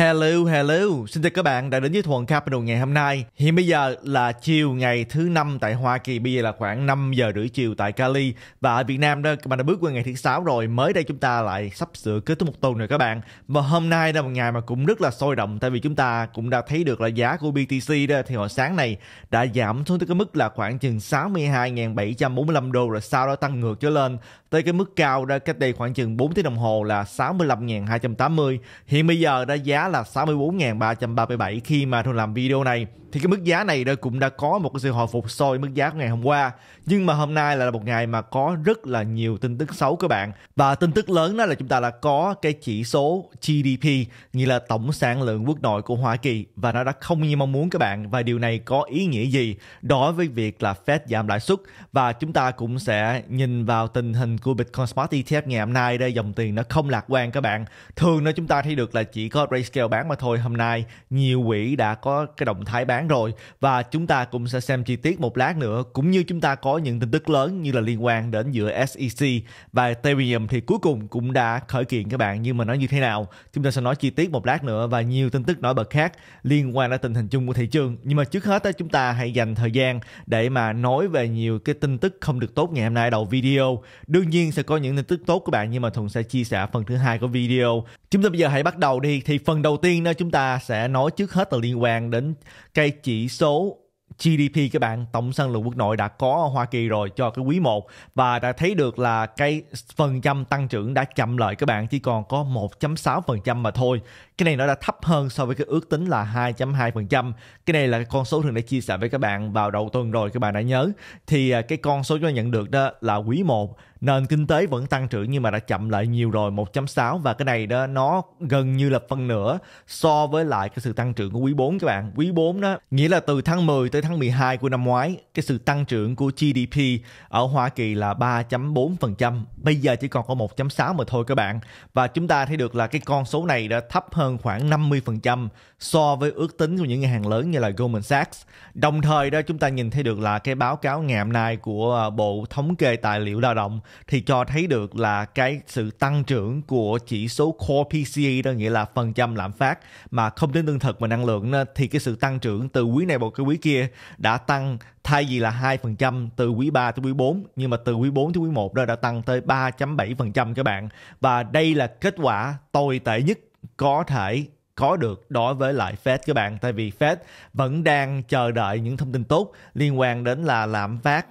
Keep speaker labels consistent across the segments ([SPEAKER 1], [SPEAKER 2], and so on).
[SPEAKER 1] Hello, hello. Xin chào các bạn đã đến với Thuận Capital ngày hôm nay. Hiện bây giờ là chiều ngày thứ năm tại Hoa Kỳ, bây giờ là khoảng 5 giờ rưỡi chiều tại Cali và ở Việt Nam đó các bạn đã bước qua ngày thứ sáu rồi. Mới đây chúng ta lại sắp sửa kết thúc một tuần rồi các bạn. Và hôm nay là một ngày mà cũng rất là sôi động tại vì chúng ta cũng đã thấy được là giá của BTC đó thì hồi sáng này đã giảm xuống tới cái mức là khoảng chừng 62.745 đô rồi sau đó tăng ngược trở lên tới cái mức cao đó cách đây khoảng chừng 4 tiếng đồng hồ là 65.280 hiện bây giờ đã giá là 64.337 khi mà tôi làm video này thì cái mức giá này đã cũng đã có một cái sự hồi phục so với mức giá của ngày hôm qua nhưng mà hôm nay là một ngày mà có rất là nhiều tin tức xấu các bạn và tin tức lớn đó là chúng ta đã có cái chỉ số GDP như là tổng sản lượng quốc nội của Hoa Kỳ và nó đã không như mong muốn các bạn và điều này có ý nghĩa gì đối với việc là Fed giảm lãi suất và chúng ta cũng sẽ nhìn vào tình hình của Bitcoin smart ETF ngày hôm nay đây dòng tiền nó không lạc quan các bạn thường nó chúng ta thấy được là chỉ có Grayscale bán mà thôi hôm nay nhiều quỹ đã có cái động thái bán sáng rồi và chúng ta cũng sẽ xem chi tiết một lát nữa cũng như chúng ta có những tin tức lớn như là liên quan đến giữa SEC và Ethereum thì cuối cùng cũng đã khởi kiện các bạn nhưng mà nó như thế nào chúng ta sẽ nói chi tiết một lát nữa và nhiều tin tức nổi bật khác liên quan đến tình hình chung của thị trường nhưng mà trước hết chúng ta hãy dành thời gian để mà nói về nhiều cái tin tức không được tốt ngày hôm nay đầu video đương nhiên sẽ có những tin tức tốt các bạn nhưng mà thùng sẽ chia sẻ phần thứ hai của video chúng ta bây giờ hãy bắt đầu đi thì phần đầu tiên đó chúng ta sẽ nói trước hết là liên quan đến cây cái chỉ số GDP các bạn, tổng sản lượng quốc nội đã có ở Hoa Kỳ rồi cho cái quý 1 và đã thấy được là cái phần trăm tăng trưởng đã chậm lại các bạn chỉ còn có 1.6% mà thôi. Cái này nó đã thấp hơn so với cái ước tính là 2.2%. Cái này là cái con số thường đã chia sẻ với các bạn vào đầu tuần rồi các bạn đã nhớ. Thì à, cái con số chúng ta nhận được đó là quý 1 nền kinh tế vẫn tăng trưởng nhưng mà đã chậm lại nhiều rồi 1.6 và cái này đó nó gần như là phân nửa so với lại cái sự tăng trưởng của quý 4 các bạn. Quý 4 đó nghĩa là từ tháng 10 tới tháng 12 của năm ngoái, cái sự tăng trưởng của GDP ở Hoa Kỳ là 3.4%, bây giờ chỉ còn có 1.6 mà thôi các bạn. Và chúng ta thấy được là cái con số này đã thấp hơn khoảng 50% so với ước tính của những ngân hàng lớn như là Goldman Sachs. Đồng thời đó chúng ta nhìn thấy được là cái báo cáo ngày hôm nay của ờ, Bộ Thống kê Tài liệu Lao động thì cho thấy được là cái sự tăng trưởng của chỉ số Core PCE đó nghĩa là phần trăm lạm phát mà không tính lương thực và năng lượng đó, ờ, thì cái sự tăng trưởng từ quý này vào cái quý kia đã tăng thay vì là 2% từ quý 3 tới quý 4 nhưng mà từ quý 4 tới quý 1 đó đã tăng tới 3.7% các bạn và đây là kết quả tồi tệ nhất có thể có được đối với lại Fed các bạn tại vì Fed vẫn đang chờ đợi những thông tin tốt liên quan đến là lạm phát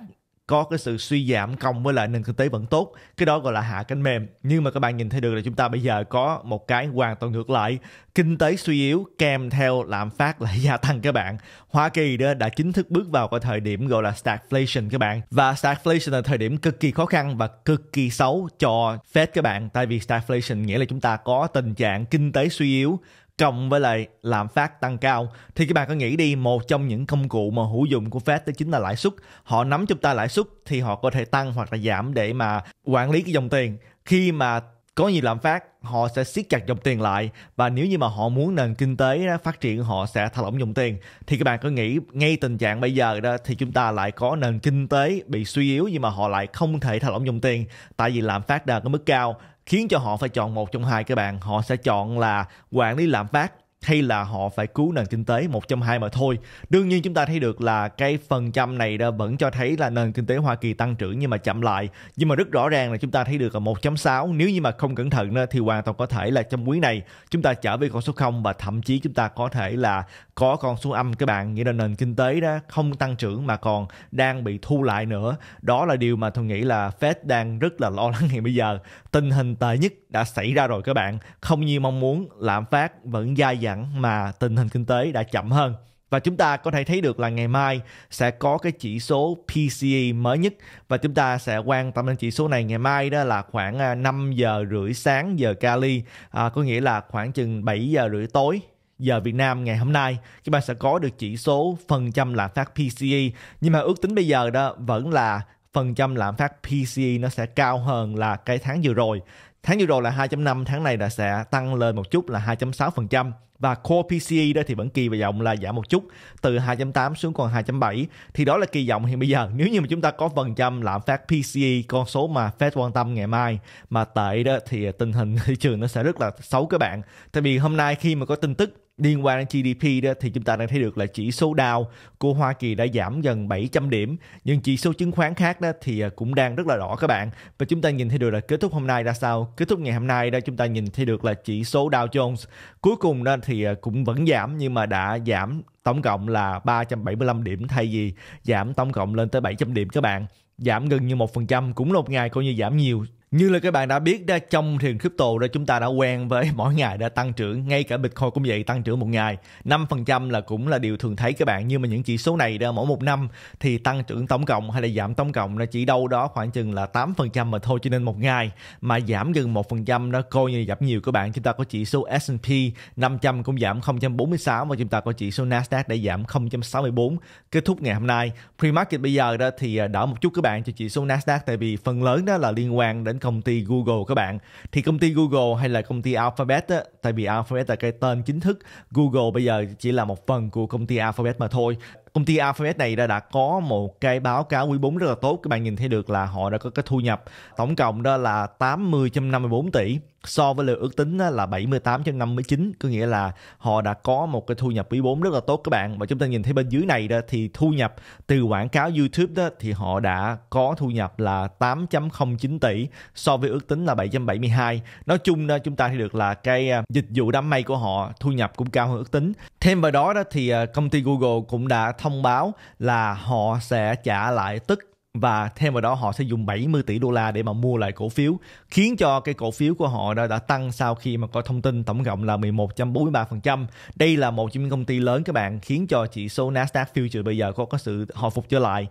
[SPEAKER 1] có cái sự suy giảm cộng với lại nền kinh tế vẫn tốt cái đó gọi là hạ cánh mềm nhưng mà các bạn nhìn thấy được là chúng ta bây giờ có một cái hoàn toàn ngược lại kinh tế suy yếu kèm theo lạm phát lại gia tăng các bạn Hoa Kỳ đó đã chính thức bước vào cái thời điểm gọi là stagflation các bạn và stagflation là thời điểm cực kỳ khó khăn và cực kỳ xấu cho Fed các bạn tại vì stagflation nghĩa là chúng ta có tình trạng kinh tế suy yếu cộng với lại lạm phát tăng cao thì các bạn có nghĩ đi một trong những công cụ mà hữu dụng của Fed đó chính là lãi suất họ nắm chúng ta lãi suất thì họ có thể tăng hoặc là giảm để mà quản lý cái dòng tiền khi mà có nhiều lạm phát họ sẽ siết chặt dòng tiền lại và nếu như mà họ muốn nền kinh tế phát triển họ sẽ thả lỏng dòng tiền thì các bạn có nghĩ ngay tình trạng bây giờ đó thì chúng ta lại có nền kinh tế bị suy yếu nhưng mà họ lại không thể thả lỏng dòng tiền tại vì lạm phát đang ở mức cao khiến cho họ phải chọn một trong hai cái bạn họ sẽ chọn là quản lý lạm phát hay là họ phải cứu nền kinh tế một trong mà thôi đương nhiên chúng ta thấy được là cái phần trăm này đã vẫn cho thấy là nền kinh tế Hoa Kỳ tăng trưởng nhưng mà chậm lại nhưng mà rất rõ ràng là chúng ta thấy được là 1.6 nếu như mà không cẩn thận thì hoàn toàn có thể là trong quý này chúng ta trở về con số 0 và thậm chí chúng ta có thể là có con số âm các bạn nghĩa là nền kinh tế đó không tăng trưởng mà còn đang bị thu lại nữa đó là điều mà tôi nghĩ là Fed đang rất là lo lắng hiện bây giờ tình hình tệ nhất đã xảy ra rồi các bạn không như mong muốn lạm phát vẫn dai dẳng dẳng mà tình hình kinh tế đã chậm hơn. Và chúng ta có thể thấy được là ngày mai sẽ có cái chỉ số PCE mới nhất và chúng ta sẽ quan tâm đến chỉ số này ngày mai đó là khoảng 5 à, giờ rưỡi sáng giờ Cali, à, có nghĩa là khoảng chừng 7 giờ rưỡi tối giờ Việt Nam ngày hôm nay các bạn sẽ có được chỉ số phần trăm lạm phát PCE nhưng mà ước tính bây giờ đó vẫn là phần trăm lạm phát PCE nó sẽ cao hơn là cái tháng vừa rồi Tháng euro là 2.5, tháng này là sẽ tăng lên một chút là 2.6% và core PCE đó thì vẫn kỳ vọng là giảm một chút từ 2.8 xuống còn 2.7 thì đó là kỳ vọng hiện bây giờ nếu như mà chúng ta có phần trăm lạm phát PCE con số mà Fed quan tâm ngày mai mà tệ đó thì tình hình thị trường nó sẽ rất là xấu các bạn tại vì hôm nay khi mà có tin tức liên quan đến GDP đó thì chúng ta đang thấy được là chỉ số Dow của Hoa Kỳ đã giảm gần 700 điểm nhưng chỉ số chứng khoán khác đó thì à, cũng đang rất là đỏ các bạn và chúng ta nhìn thấy được là kết thúc hôm nay ra sao kết thúc ngày hôm nay đó chúng ta nhìn thấy được là chỉ số Dow Jones cuối cùng đó thì à, cũng vẫn giảm nhưng mà đã giảm tổng cộng là 375 điểm thay vì giảm tổng cộng lên tới 700 điểm các bạn giảm gần như 1% cũng là một ngày coi như giảm nhiều như là các bạn đã biết đó trong thị trường crypto đó chúng ta đã quen với mỗi ngày đã tăng trưởng ngay cả bitcoin cũng vậy tăng trưởng một ngày 5% là cũng là điều thường thấy các bạn nhưng mà những chỉ số này đó mỗi một năm thì tăng trưởng tổng cộng hay là giảm tổng cộng là chỉ đâu đó khoảng chừng là 8% mà thôi cho nên một ngày mà giảm gần 1% nó coi như giảm nhiều các bạn chúng ta có chỉ số S&P 500 cũng giảm 0.46 và chúng ta có chỉ số Nasdaq đã giảm 0.64 kết thúc ngày hôm nay pre-market bây giờ đó thì à, đỡ một chút các bạn cho chỉ số Nasdaq tại vì phần lớn đó là liên quan đến công ty Google các bạn thì công ty Google hay là công ty Alphabet á, tại vì Alphabet là cái tên chính thức Google bây giờ chỉ là một phần của công ty Alphabet mà thôi công ty Alphabet này đã, đã có một cái báo cáo quý 4 rất là tốt các bạn nhìn thấy được là họ đã có cái thu nhập tổng cộng đó là 80.54 tỷ so với lời ước tính là 78.59 có nghĩa là họ đã có một cái thu nhập quý 4 rất là tốt các bạn và chúng ta nhìn thấy bên dưới này đó thì thu nhập từ quảng cáo YouTube đó thì họ đã có thu nhập là 8.09 tỷ so với ước tính là 7.72 nói chung đó chúng ta thấy được là cái à, dịch vụ đám mây của họ thu nhập cũng cao hơn ước tính thêm vào đó đó thì à, công ty Google cũng đã thông thông báo là họ sẽ trả lại tức và thêm vào đó họ sẽ dùng 70 tỷ đô la để mà mua lại cổ phiếu khiến cho cái cổ phiếu của họ đã, đã tăng sau khi mà có thông tin tổng cộng là 11.43%. Đây là một trong những công ty lớn các bạn khiến cho chỉ số Nasdaq Future bây giờ có có sự hồi phục trở lại.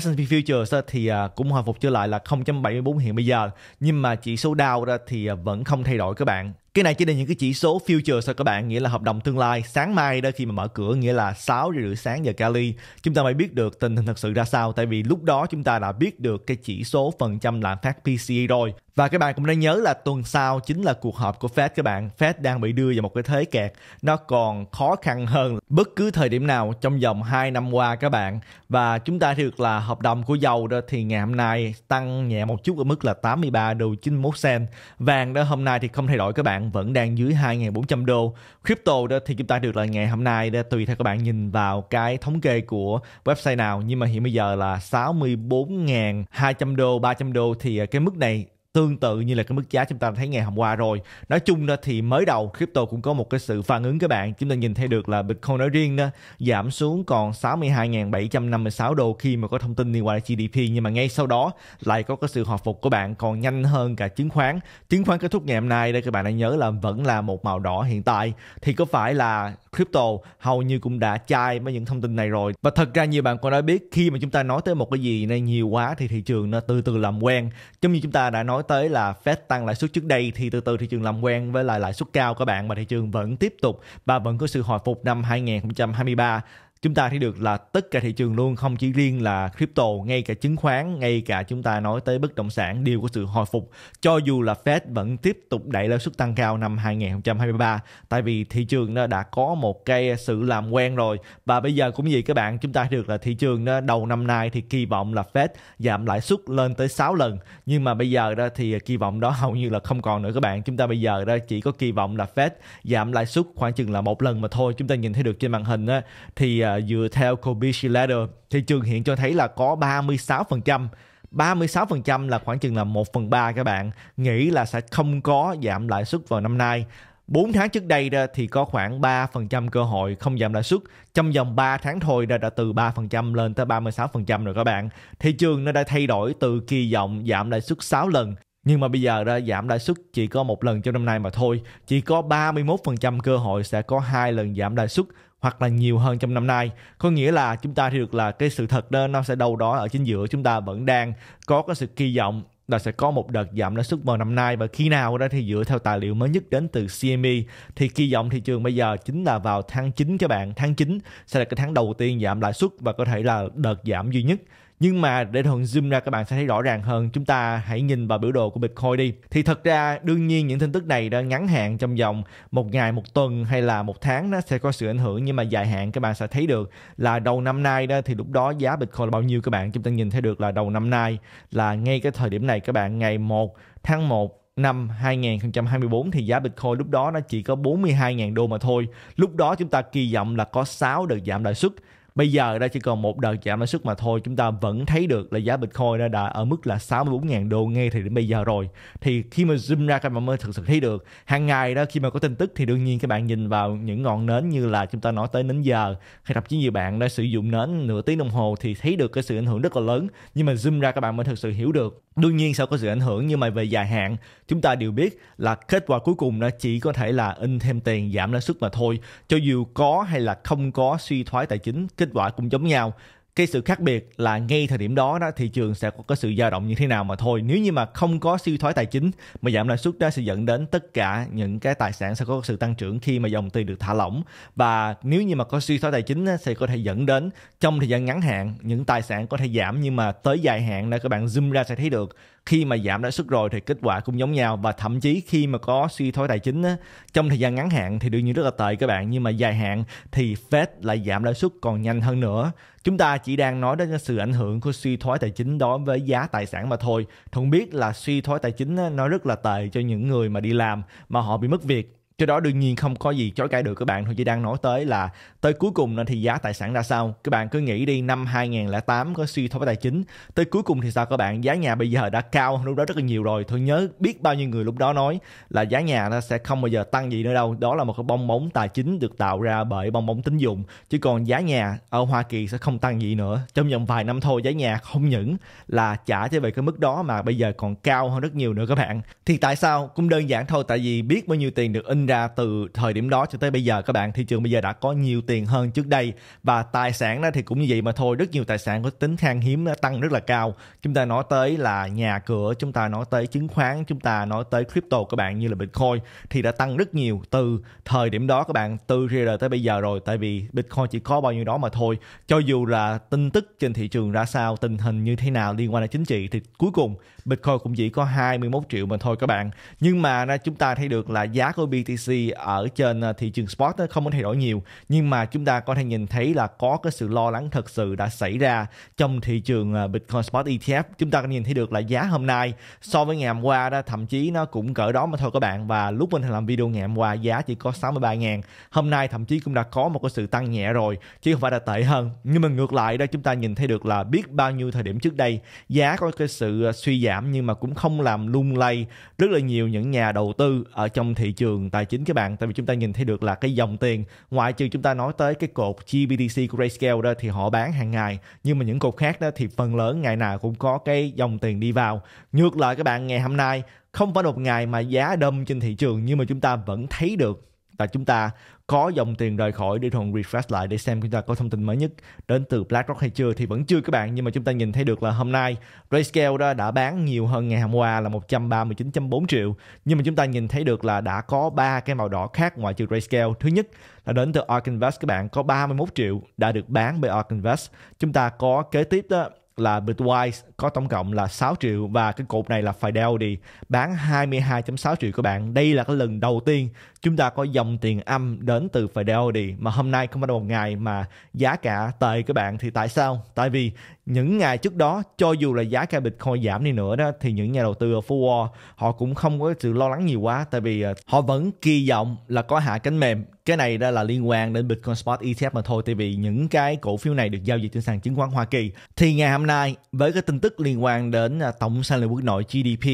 [SPEAKER 1] S&P Futures thì à, cũng hồi phục trở lại là 0.74 hiện bây giờ nhưng mà chỉ số Dow ra thì à, vẫn không thay đổi các bạn cái này chỉ là những cái chỉ số future thôi các bạn, nghĩa là hợp đồng tương lai. Sáng mai đó khi mà mở cửa nghĩa là 6 giờ rưỡi sáng giờ Cali, chúng ta mới biết được tình hình thật sự ra sao tại vì lúc đó chúng ta đã biết được cái chỉ số phần trăm lạm phát PCE rồi. Và các bạn cũng nên nhớ là tuần sau chính là cuộc họp của Fed các bạn. Fed đang bị đưa vào một cái thế kẹt nó còn khó khăn hơn bất cứ thời điểm nào trong vòng 2 năm qua các bạn. Và chúng ta thấy được là hợp đồng của dầu đó thì ngày hôm nay tăng nhẹ một chút ở mức là 83 đô 91 cent. Vàng đó hôm nay thì không thay đổi các bạn, vẫn đang dưới 2.400 đô. Crypto đó thì chúng ta được là ngày hôm nay đó tùy theo các bạn nhìn vào cái thống kê của website nào nhưng mà hiện bây giờ là 64.200 đô, 300 đô thì cái mức này tương tự như là cái mức giá chúng ta thấy ngày hôm qua rồi nói chung đó thì mới đầu crypto cũng có một cái sự phản ứng các bạn chúng ta nhìn thấy được là Bitcoin nói riêng đó giảm xuống còn 62.756 đô khi mà có thông tin liên quan đến GDP nhưng mà ngay sau đó lại có cái sự hồi phục của bạn còn nhanh hơn cả chứng khoán chứng khoán kết thúc ngày hôm nay đây các bạn đã nhớ là vẫn là một màu đỏ hiện tại thì có phải là crypto hầu như cũng đã chai với những thông tin này rồi và thật ra nhiều bạn còn đã biết khi mà chúng ta nói tới một cái gì này nhiều quá thì thị trường nó từ từ làm quen giống như chúng ta đã nói nói tới là Fed tăng lãi suất trước đây thì từ từ thị trường làm quen với lại lãi suất cao các bạn và thị trường vẫn tiếp tục và vẫn có sự hồi phục năm 2023 chúng ta thấy được là tất cả thị trường luôn không chỉ riêng là crypto ngay cả chứng khoán ngay cả chúng ta nói tới bất động sản đều có sự hồi phục cho dù là Fed vẫn tiếp tục đẩy lãi suất tăng cao năm 2023 tại vì thị trường nó đã có một cái sự làm quen rồi và bây giờ cũng vậy các bạn chúng ta thấy được là thị trường nó đầu năm nay thì kỳ vọng là Fed giảm lãi suất lên tới 6 lần nhưng mà bây giờ đó thì kỳ vọng đó hầu như là không còn nữa các bạn chúng ta bây giờ đó chỉ có kỳ vọng là Fed giảm lãi suất khoảng chừng là một lần mà thôi chúng ta nhìn thấy được trên màn hình đó, thì à, dựa theo Kobe Ladder, thị trường hiện cho thấy là có 36%, 36% là khoảng chừng là 1 phần 3 các bạn nghĩ là sẽ không có giảm lãi suất vào năm nay 4 tháng trước đây thì có khoảng 3% cơ hội không giảm lãi suất. Trong vòng 3 tháng thôi đã, đã từ 3% lên tới 36% rồi các bạn. Thị trường nó đã thay đổi từ kỳ vọng giảm lãi suất 6 lần nhưng mà bây giờ đã giảm lãi suất chỉ có một lần trong năm nay mà thôi. Chỉ có 31% cơ hội sẽ có hai lần giảm lãi suất hoặc là nhiều hơn trong năm nay có nghĩa là chúng ta thì được là cái sự thật đó nó sẽ đâu đó ở chính giữa chúng ta vẫn đang có cái sự kỳ vọng là sẽ có một đợt giảm lãi suất vào năm nay và khi nào đó thì dựa theo tài liệu mới nhất đến từ CME thì kỳ vọng thị trường bây giờ chính là vào tháng 9 các bạn tháng 9 sẽ là cái tháng đầu tiên giảm lãi suất và có thể là đợt giảm duy nhất nhưng mà để thuận zoom ra các bạn sẽ thấy rõ ràng hơn chúng ta hãy nhìn vào biểu đồ của bitcoin đi thì thật ra đương nhiên những tin tức này đã ngắn hạn trong vòng một ngày một tuần hay là một tháng nó sẽ có sự ảnh hưởng nhưng mà dài hạn các bạn sẽ thấy được là đầu năm nay đó thì lúc đó giá bitcoin là bao nhiêu các bạn chúng ta nhìn thấy được là đầu năm nay là ngay cái thời điểm này các bạn ngày 1 tháng 1 năm 2024 thì giá Bitcoin lúc đó nó chỉ có 42.000 đô mà thôi. Lúc đó chúng ta kỳ vọng là có 6 đợt giảm lãi suất bây giờ đã chỉ còn một đợt giảm lãi suất mà thôi chúng ta vẫn thấy được là giá Bitcoin đã ở mức là 64.000 đô ngay thì đến bây giờ rồi thì khi mà zoom ra các bạn mới thực sự thấy được hàng ngày đó khi mà có tin tức thì đương nhiên các bạn nhìn vào những ngọn nến như là chúng ta nói tới nến giờ hay thậm chí nhiều bạn đã sử dụng nến nửa tiếng đồng hồ thì thấy được cái sự ảnh hưởng rất là lớn nhưng mà zoom ra các bạn mới thực sự hiểu được đương nhiên sẽ có sự ảnh hưởng nhưng mà về dài hạn chúng ta đều biết là kết quả cuối cùng nó chỉ có thể là in thêm tiền giảm lãi suất mà thôi cho dù có hay là không có suy thoái tài chính kết quả cũng giống nhau cái sự khác biệt là ngay thời điểm đó đó thị trường sẽ có cái sự dao động như thế nào mà thôi nếu như mà không có siêu thoái tài chính mà giảm lãi suất đó sẽ dẫn đến tất cả những cái tài sản sẽ có sự tăng trưởng khi mà dòng tiền được thả lỏng và nếu như mà có siêu thoái tài chính sẽ có thể dẫn đến trong thời gian ngắn hạn những tài sản có thể giảm nhưng mà tới dài hạn là các bạn zoom ra sẽ thấy được khi mà giảm lãi suất rồi thì kết quả cũng giống nhau và thậm chí khi mà có suy thoái tài chính á, trong thời gian ngắn hạn thì đương nhiên rất là tệ các bạn nhưng mà dài hạn thì Fed lại giảm lãi suất còn nhanh hơn nữa chúng ta chỉ đang nói đến sự ảnh hưởng của suy thoái tài chính đó với giá tài sản mà thôi không biết là suy thoái tài chính nó rất là tệ cho những người mà đi làm mà họ bị mất việc cái đó đương nhiên không có gì chối cãi được các bạn thôi chỉ đang nói tới là tới cuối cùng thì giá tài sản ra sao các bạn cứ nghĩ đi năm 2008 có suy thoái tài chính tới cuối cùng thì sao các bạn giá nhà bây giờ đã cao hơn lúc đó rất là nhiều rồi thôi nhớ biết bao nhiêu người lúc đó nói là giá nhà nó sẽ không bao giờ tăng gì nữa đâu đó là một cái bong bóng tài chính được tạo ra bởi bong bóng tín dụng chứ còn giá nhà ở Hoa Kỳ sẽ không tăng gì nữa trong vòng vài năm thôi giá nhà không những là trả cho về cái mức đó mà bây giờ còn cao hơn rất nhiều nữa các bạn thì tại sao cũng đơn giản thôi tại vì biết bao nhiêu tiền được in ra từ thời điểm đó cho tới bây giờ các bạn thị trường bây giờ đã có nhiều tiền hơn trước đây và tài sản đó thì cũng như vậy mà thôi rất nhiều tài sản có tính khan hiếm nó tăng rất là cao chúng ta nói tới là nhà cửa chúng ta nói tới chứng khoán chúng ta nói tới crypto các bạn như là bitcoin thì đã tăng rất nhiều từ thời điểm đó các bạn từ ra tới bây giờ rồi tại vì bitcoin chỉ có bao nhiêu đó mà thôi cho dù là tin tức trên thị trường ra sao tình hình như thế nào liên quan đến chính trị thì cuối cùng bitcoin cũng chỉ có 21 triệu mà thôi các bạn nhưng mà chúng ta thấy được là giá của BTC BTC ở trên à, thị trường spot không có thay đổi nhiều nhưng mà chúng ta có thể nhìn thấy là có cái sự lo lắng thật sự đã xảy ra trong thị trường à, Bitcoin spot ETF chúng ta có nhìn thấy được là giá hôm nay so với ngày hôm qua đó thậm chí nó cũng cỡ đó mà thôi các bạn và lúc mình làm video ngày hôm qua giá chỉ có 63 ngàn hôm nay thậm chí cũng đã có một cái sự tăng nhẹ rồi chứ không phải là tệ hơn nhưng mà ngược lại đó chúng ta nhìn thấy được là biết bao nhiêu thời điểm trước đây giá có cái sự à, suy giảm nhưng mà cũng không làm lung lay rất là nhiều những nhà đầu tư ở trong thị trường tài tài chính các bạn tại vì chúng ta nhìn thấy được là cái dòng tiền ngoại trừ chúng ta nói tới cái cột GBDC Grayscale đó thì họ bán hàng ngày nhưng mà những cột khác đó thì phần lớn ngày nào cũng có cái dòng tiền đi vào ngược lại các bạn ngày hôm nay không phải một ngày mà giá đâm trên thị trường nhưng mà chúng ta vẫn thấy được là chúng ta có dòng tiền rời khỏi để thuần refresh lại để xem chúng ta có thông tin mới nhất đến từ BlackRock hay chưa thì vẫn chưa các bạn nhưng mà chúng ta nhìn thấy được là hôm nay Grayscale đó đã bán nhiều hơn ngày hôm qua là 139.4 triệu nhưng mà chúng ta nhìn thấy được là đã có ba cái màu đỏ khác ngoại trừ Grayscale thứ nhất là đến từ Ark Invest các bạn có 31 triệu đã được bán bởi Ark Invest chúng ta có kế tiếp đó là Bitwise có tổng cộng là 6 triệu và cái cột này là Fidelity bán 22.6 triệu các bạn. Đây là cái lần đầu tiên chúng ta có dòng tiền âm đến từ Fidelity mà hôm nay không phải là một ngày mà giá cả tệ các bạn thì tại sao? Tại vì những ngày trước đó cho dù là giá cả Bitcoin giảm đi nữa đó thì những nhà đầu tư ở Forward họ cũng không có sự lo lắng nhiều quá tại vì ờ, họ vẫn kỳ vọng là có hạ cánh mềm cái này đó là liên quan đến Bitcoin Spot ETF mà thôi tại vì những cái cổ phiếu này được giao dịch trên sàn chứng khoán Hoa Kỳ thì ngày hôm nay với cái tin tức liên quan đến ờ, tổng sản lượng quốc nội GDP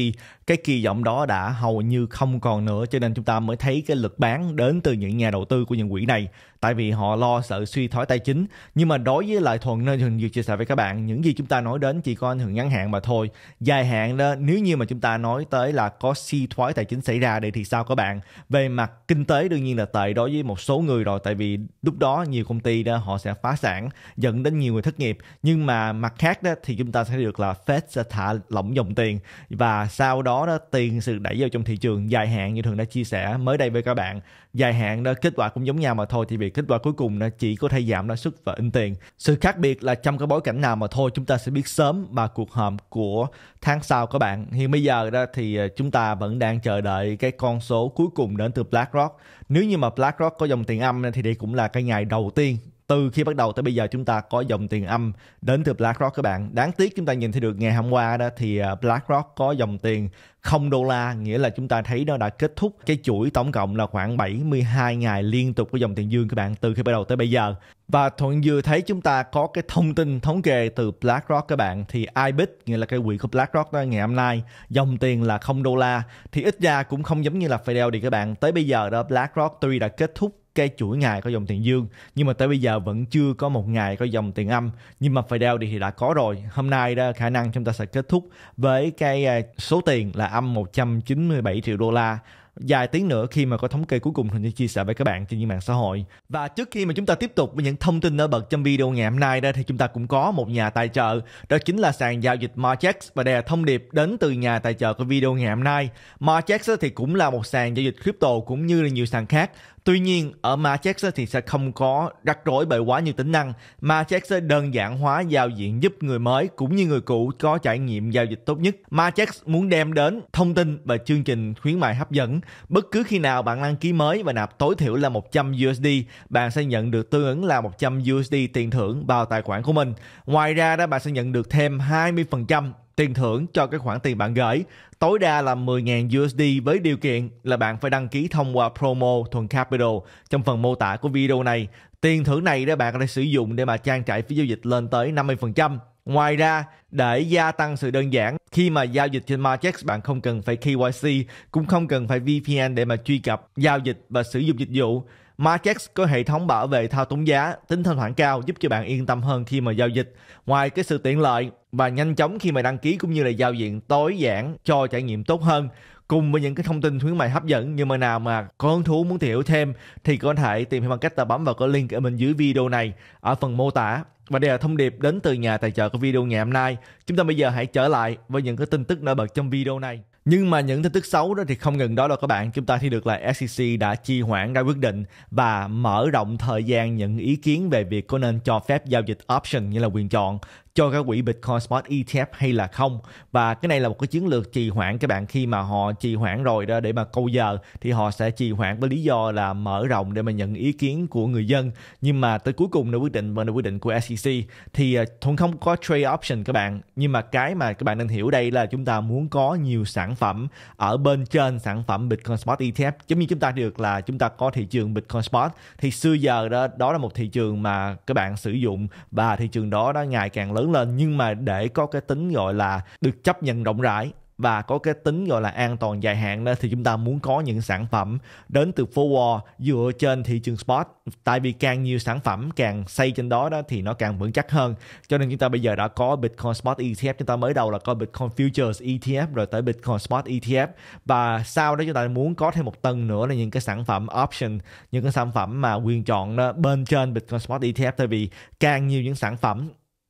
[SPEAKER 1] cái kỳ vọng đó đã hầu như không còn nữa cho nên chúng ta mới thấy cái cái lực bán đến từ những nhà đầu tư của những quỹ này tại vì họ lo sợ suy thoái tài chính nhưng mà đối với lại thuận nên thường chia sẻ với các bạn những gì chúng ta nói đến chỉ có ảnh hưởng ngắn hạn mà thôi dài hạn đó nếu như mà chúng ta nói tới là có suy thoái tài chính xảy ra đây thì sao các bạn về mặt kinh tế đương nhiên là tệ đối với một số người rồi tại vì lúc đó nhiều công ty đó họ sẽ phá sản dẫn đến nhiều người thất nghiệp nhưng mà mặt khác đó thì chúng ta sẽ được là Fed sẽ thả lỏng dòng tiền và sau đó đó tiền sự đẩy vào trong thị trường dài hạn như thường đã chia sẻ mới đây với các bạn dài hạn đó kết quả cũng giống nhau mà thôi thì việc kết quả cuối cùng nó chỉ có thể giảm lãi suất và in tiền sự khác biệt là trong cái bối cảnh nào mà thôi chúng ta sẽ biết sớm và cuộc họp của tháng sau các bạn hiện bây giờ đó thì ờ, chúng ta vẫn đang chờ đợi cái con số cuối cùng đến từ BlackRock nếu như mà BlackRock có dòng tiền âm thì đây cũng là cái ngày đầu tiên từ khi bắt đầu tới bây giờ chúng ta có dòng tiền âm đến từ BlackRock các bạn. Đáng tiếc chúng ta nhìn thấy được ngày hôm qua đó thì à, BlackRock có dòng tiền 0 đô la, nghĩa là chúng ta thấy nó đã kết thúc cái chuỗi tổng cộng là khoảng 72 ngày liên tục của dòng tiền dương các bạn từ khi bắt đầu tới bây giờ. Và Thuận vừa thấy chúng ta có cái thông tin thống kê từ BlackRock các bạn thì IBIT, nghĩa là cái quỹ của BlackRock đó ngày hôm nay, dòng tiền là 0 đô la thì ít ra cũng không giống như là Fidelity các bạn. Tới bây giờ đó BlackRock tuy đã kết thúc cái chuỗi ngày có dòng tiền dương nhưng mà tới bây giờ vẫn chưa có một ngày có dòng tiền âm nhưng mà phải đeo thì đã có rồi hôm nay đó khả năng chúng ta sẽ kết thúc với cái à, số tiền là âm 197 triệu đô la dài tiếng nữa khi mà có thống kê cuối cùng thì sẽ chia sẻ với các bạn trên những mạng xã hội. Và trước khi mà chúng ta tiếp tục với những thông tin nổi bật trong video ngày hôm nay đó thì chúng ta cũng có một nhà tài trợ, đó chính là sàn giao dịch Marchex và đây là thông điệp đến từ nhà tài trợ của video ngày hôm nay. Marchex thì cũng là một sàn giao dịch crypto cũng như là nhiều sàn khác Tuy nhiên ở Matrix thì sẽ không có rắc rối bởi quá nhiều tính năng. Matrix đơn giản hóa giao diện giúp người mới cũng như người cũ có trải nghiệm giao dịch tốt nhất. Matrix muốn đem đến thông tin và chương trình khuyến mại hấp dẫn. Bất cứ khi nào bạn đăng ký mới và nạp tối thiểu là 100 USD, bạn sẽ nhận được tương ứng là 100 USD tiền thưởng vào tài khoản của mình. Ngoài ra đó bạn sẽ nhận được thêm 20% tiền thưởng cho cái khoản tiền bạn gửi tối đa là 10.000 USD với điều kiện là bạn phải đăng ký thông qua promo thuần capital trong phần mô tả của video này. Tiền thưởng này để bạn có thể sử dụng để mà trang trải phí giao dịch lên tới 50%. Ngoài ra, để gia tăng sự đơn giản, khi mà giao dịch trên Marchex bạn không cần phải KYC, cũng không cần phải VPN để mà truy cập, giao dịch và sử dụng dịch vụ. Markex có hệ thống bảo vệ thao túng giá, tính thanh khoản cao giúp cho bạn yên tâm hơn khi mà giao dịch. Ngoài cái sự tiện lợi và nhanh chóng khi mà đăng ký cũng như là giao diện tối giản cho trải nghiệm tốt hơn, cùng với những cái thông tin khuyến mại hấp dẫn Nhưng mà nào mà có hứng thú muốn tìm hiểu thêm thì có thể tìm hiểu bằng cách là bấm vào cái link ở bên dưới video này ở phần mô tả và đây là thông điệp đến từ nhà tài trợ của video ngày hôm nay chúng ta bây giờ hãy trở lại với những cái tin tức nổi bật trong video này nhưng mà những tin tức xấu đó thì không ngừng đó đâu các bạn. Chúng ta thấy được là SEC đã chi hoãn ra quyết định và mở rộng thời gian những ý kiến về việc có nên cho phép giao dịch option như là quyền chọn cho các quỹ Bitcoin Spot ETF hay là không và cái này là một cái chiến lược trì hoãn các bạn khi mà họ trì hoãn rồi đó để mà câu giờ thì họ sẽ trì hoãn với lý do là mở rộng để mà nhận ý kiến của người dân nhưng mà tới cuối cùng là quyết định và là quyết định của SEC thì cũng à, không có trade option các bạn nhưng mà cái mà các bạn nên hiểu đây là chúng ta muốn có nhiều sản phẩm ở bên trên sản phẩm Bitcoin Spot ETF giống như chúng ta được là chúng ta có thị trường Bitcoin Spot thì xưa giờ đó đó là một thị trường mà các bạn sử dụng và thị trường đó đó ngày càng lớn lớn lên nhưng mà để có cái tính gọi là được chấp nhận rộng rãi và có cái tính gọi là an toàn dài hạn đó thì chúng ta muốn có những sản phẩm đến từ forward dựa trên thị trường spot tại vì càng nhiều sản phẩm càng xây trên đó đó thì nó càng vững chắc hơn cho nên chúng ta bây giờ đã có Bitcoin Spot ETF chúng ta mới đầu là có Bitcoin Futures ETF rồi tới Bitcoin Spot ETF và sau đó chúng ta muốn có thêm một tầng nữa là những cái sản phẩm option những cái sản phẩm mà quyền chọn đó bên trên Bitcoin Spot ETF tại vì càng nhiều những sản phẩm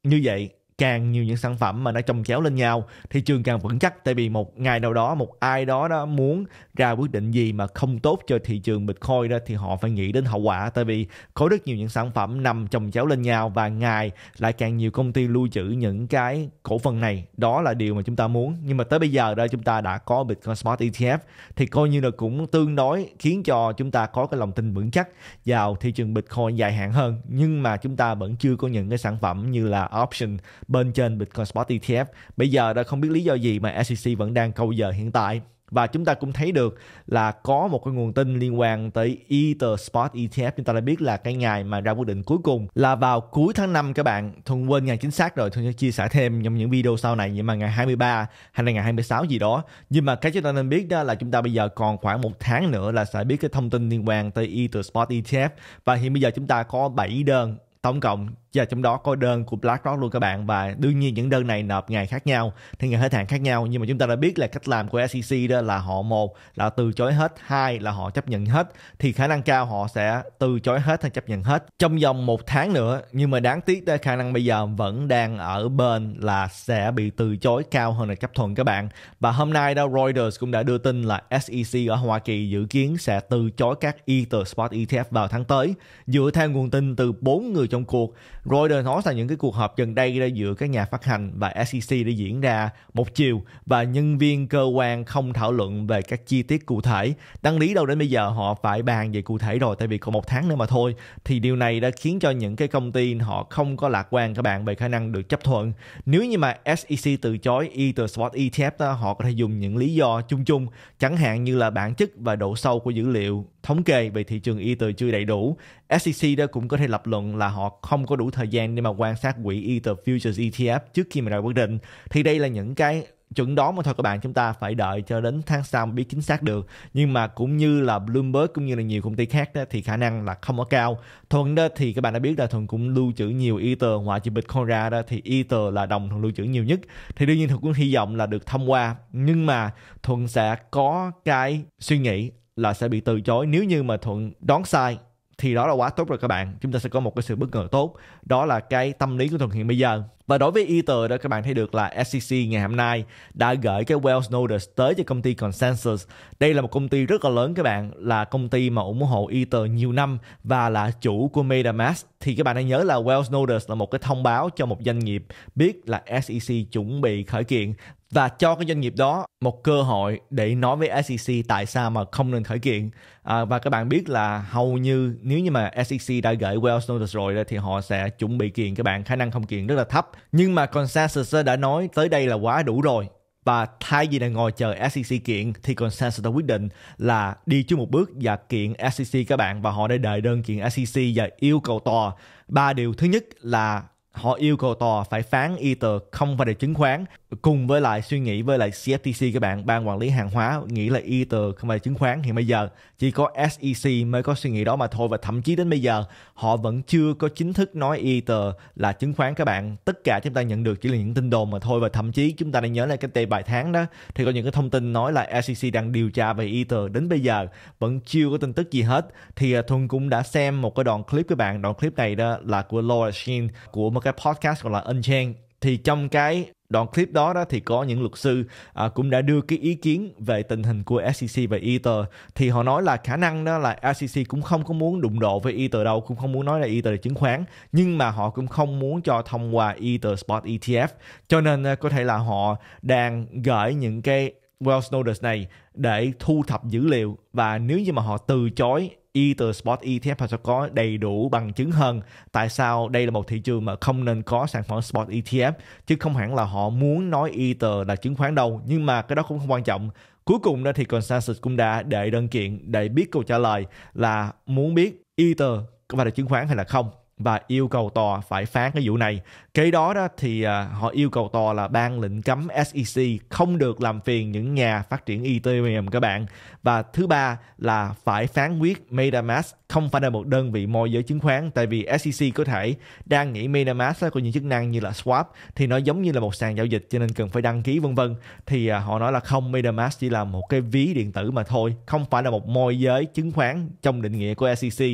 [SPEAKER 1] như vậy càng nhiều những sản phẩm mà nó chồng chéo lên nhau thị trường càng vững chắc tại vì một ngày nào đó một ai đó đó muốn ra quyết định gì mà không tốt cho thị trường bitcoin đó thì họ phải nghĩ đến hậu quả tại vì có rất nhiều những sản phẩm nằm chồng chéo lên nhau và ngày lại càng nhiều công ty lưu trữ những cái cổ phần này đó là điều mà chúng ta muốn nhưng mà tới bây giờ đó chúng ta đã có bitcoin smart etf thì coi như là cũng tương đối khiến cho chúng ta có cái lòng tin vững chắc vào thị trường bitcoin dài hạn hơn nhưng mà chúng ta vẫn chưa có những cái sản phẩm như là option bên trên Bitcoin Spot ETF. Bây giờ đã không biết lý do gì mà SEC vẫn đang câu giờ hiện tại và chúng ta cũng thấy được là có một cái nguồn tin liên quan tới Ether Spot ETF chúng ta đã biết là cái ngày mà ra quyết định cuối cùng là vào cuối tháng 5 các bạn Thuần quên ngày chính xác rồi Thuần sẽ chia sẻ thêm trong những video sau này nhưng mà ngày 23 hay là ngày 26 gì đó nhưng mà cái chúng ta nên biết đó là chúng ta bây giờ còn khoảng một tháng nữa là sẽ biết cái thông tin liên quan tới Ether Spot ETF và hiện bây giờ chúng ta có 7 đơn tổng cộng và trong đó có đơn của BlackRock luôn các bạn và đương nhiên những đơn này nộp ngày khác nhau thì ngày hết hạn khác nhau nhưng mà chúng ta đã biết là cách làm của SEC đó là họ một là từ chối hết hai là họ chấp nhận hết thì khả năng cao họ sẽ từ chối hết hay chấp nhận hết trong vòng một tháng nữa nhưng mà đáng tiếc khả năng bây giờ vẫn đang ở bên là sẽ bị từ chối cao hơn là chấp thuận các bạn và hôm nay đó Reuters cũng đã đưa tin là SEC ở Hoa Kỳ dự kiến sẽ từ chối các Ether Spot ETF vào tháng tới dựa theo nguồn tin từ bốn người trong trong cuộc. Reuters nói rằng những cái cuộc họp gần đây ra giữa các nhà phát hành và SEC đã diễn ra một chiều và nhân viên cơ quan không thảo luận về các chi tiết cụ thể. Đăng lý đâu đến bây giờ họ phải bàn về cụ thể rồi tại vì còn một tháng nữa mà thôi. Thì điều này đã khiến cho những cái công ty họ không có lạc quan các bạn về khả năng được chấp thuận. Nếu như mà SEC từ chối Ether Spot ETF đó, họ có thể dùng những lý do chung chung chẳng hạn như là bản chất và độ sâu của dữ liệu thống kê về thị trường y từ chưa đầy đủ. SEC đó cũng có thể lập luận là họ không có đủ thời gian để mà quan sát quỹ Ether Futures ETF trước khi mà ra quyết định. Thì đây là những cái chuẩn đó mà thôi các bạn chúng ta phải đợi cho đến tháng sau mới biết chính xác được nhưng mà cũng như là Bloomberg cũng như là nhiều công ty khác đó, thì khả năng là không có cao Thuận đó thì các bạn đã biết là Thuận cũng lưu trữ nhiều Ether ngoại trừ Bitcoin ra đó thì Ether là đồng Thuận lưu trữ nhiều nhất thì đương nhiên Thuận cũng hy vọng là được thông qua nhưng mà Thuận sẽ có cái suy nghĩ là sẽ bị từ chối nếu như mà thuận đoán sai thì đó là quá tốt rồi các bạn chúng ta sẽ có một cái sự bất ngờ tốt đó là cái tâm lý của thuận hiện bây giờ và đối với Ether đó các bạn thấy được là SEC ngày hôm nay đã gửi cái Wells Notice tới cho công ty Consensus. Đây là một công ty rất là lớn các bạn, là công ty mà ủng hộ Ether nhiều năm và là chủ của MetaMask. Thì các bạn hãy nhớ là Wells Notice là một cái thông báo cho một doanh nghiệp biết là SEC chuẩn bị khởi kiện và cho cái doanh nghiệp đó một cơ hội để nói với SEC tại sao mà không nên khởi kiện à, và các bạn biết là hầu như nếu như mà SEC đã gửi Wells Notice rồi thì họ sẽ chuẩn bị kiện các bạn khả năng không kiện rất là thấp nhưng mà consensus đã nói tới đây là quá đủ rồi và thay vì là ngồi chờ SEC kiện thì consensus đã quyết định là đi trước một bước và kiện SEC các bạn và họ đã đợi đơn kiện SEC và yêu cầu tòa ba điều thứ nhất là họ yêu cầu tòa phải phán Ether không phải là chứng khoán cùng với lại suy nghĩ với lại CFTC các bạn ban quản lý hàng hóa nghĩ là Ether không phải là chứng khoán thì bây giờ chỉ có SEC mới có suy nghĩ đó mà thôi và thậm chí đến bây giờ họ vẫn chưa có chính thức nói Ether là chứng khoán các bạn tất cả chúng ta nhận được chỉ là những tin đồn mà thôi và thậm chí chúng ta đang nhớ lại cái tệ bài tháng đó thì có những cái thông tin nói là SEC đang điều tra về Ether đến bây giờ vẫn chưa có tin tức gì hết thì à, Thuần cũng đã xem một cái đoạn clip các bạn đoạn clip này đó là của Laura Sheen của một cái podcast gọi là Unchained thì trong cái đoạn clip đó đó thì có những luật sư à, cũng đã đưa cái ý kiến về tình hình của SEC và Ether thì họ nói là khả năng đó là SEC cũng không có muốn đụng độ với Ether đâu cũng không muốn nói là Ether là chứng khoán nhưng mà họ cũng không muốn cho thông qua Ether Spot ETF cho nên à, có thể là họ đang gửi những cái Wells Notice này để thu thập dữ liệu và nếu như mà họ từ chối y từ ETF họ sẽ có đầy đủ bằng chứng hơn tại sao đây là một thị trường mà không nên có sản phẩm spot ETF chứ không hẳn là họ muốn nói y là chứng khoán đâu nhưng mà cái đó cũng không quan trọng cuối cùng đó thì consensus cũng đã để đơn kiện để biết câu trả lời là muốn biết y có phải là chứng khoán hay là không và yêu cầu tòa phải phán cái vụ này. Kế đó đó thì à, họ yêu cầu tòa là ban lệnh cấm SEC không được làm phiền những nhà phát triển Ethereum các bạn. Và thứ ba là phải phán quyết MetaMask không phải là một đơn vị môi giới chứng khoán tại vì SEC có thể đang nghĩ MetaMask có những chức năng như là swap thì nó giống như là một sàn giao dịch cho nên cần phải đăng ký vân vân. Thì à, họ nói là không MetaMask chỉ là một cái ví điện tử mà thôi, không phải là một môi giới chứng khoán trong định nghĩa của SEC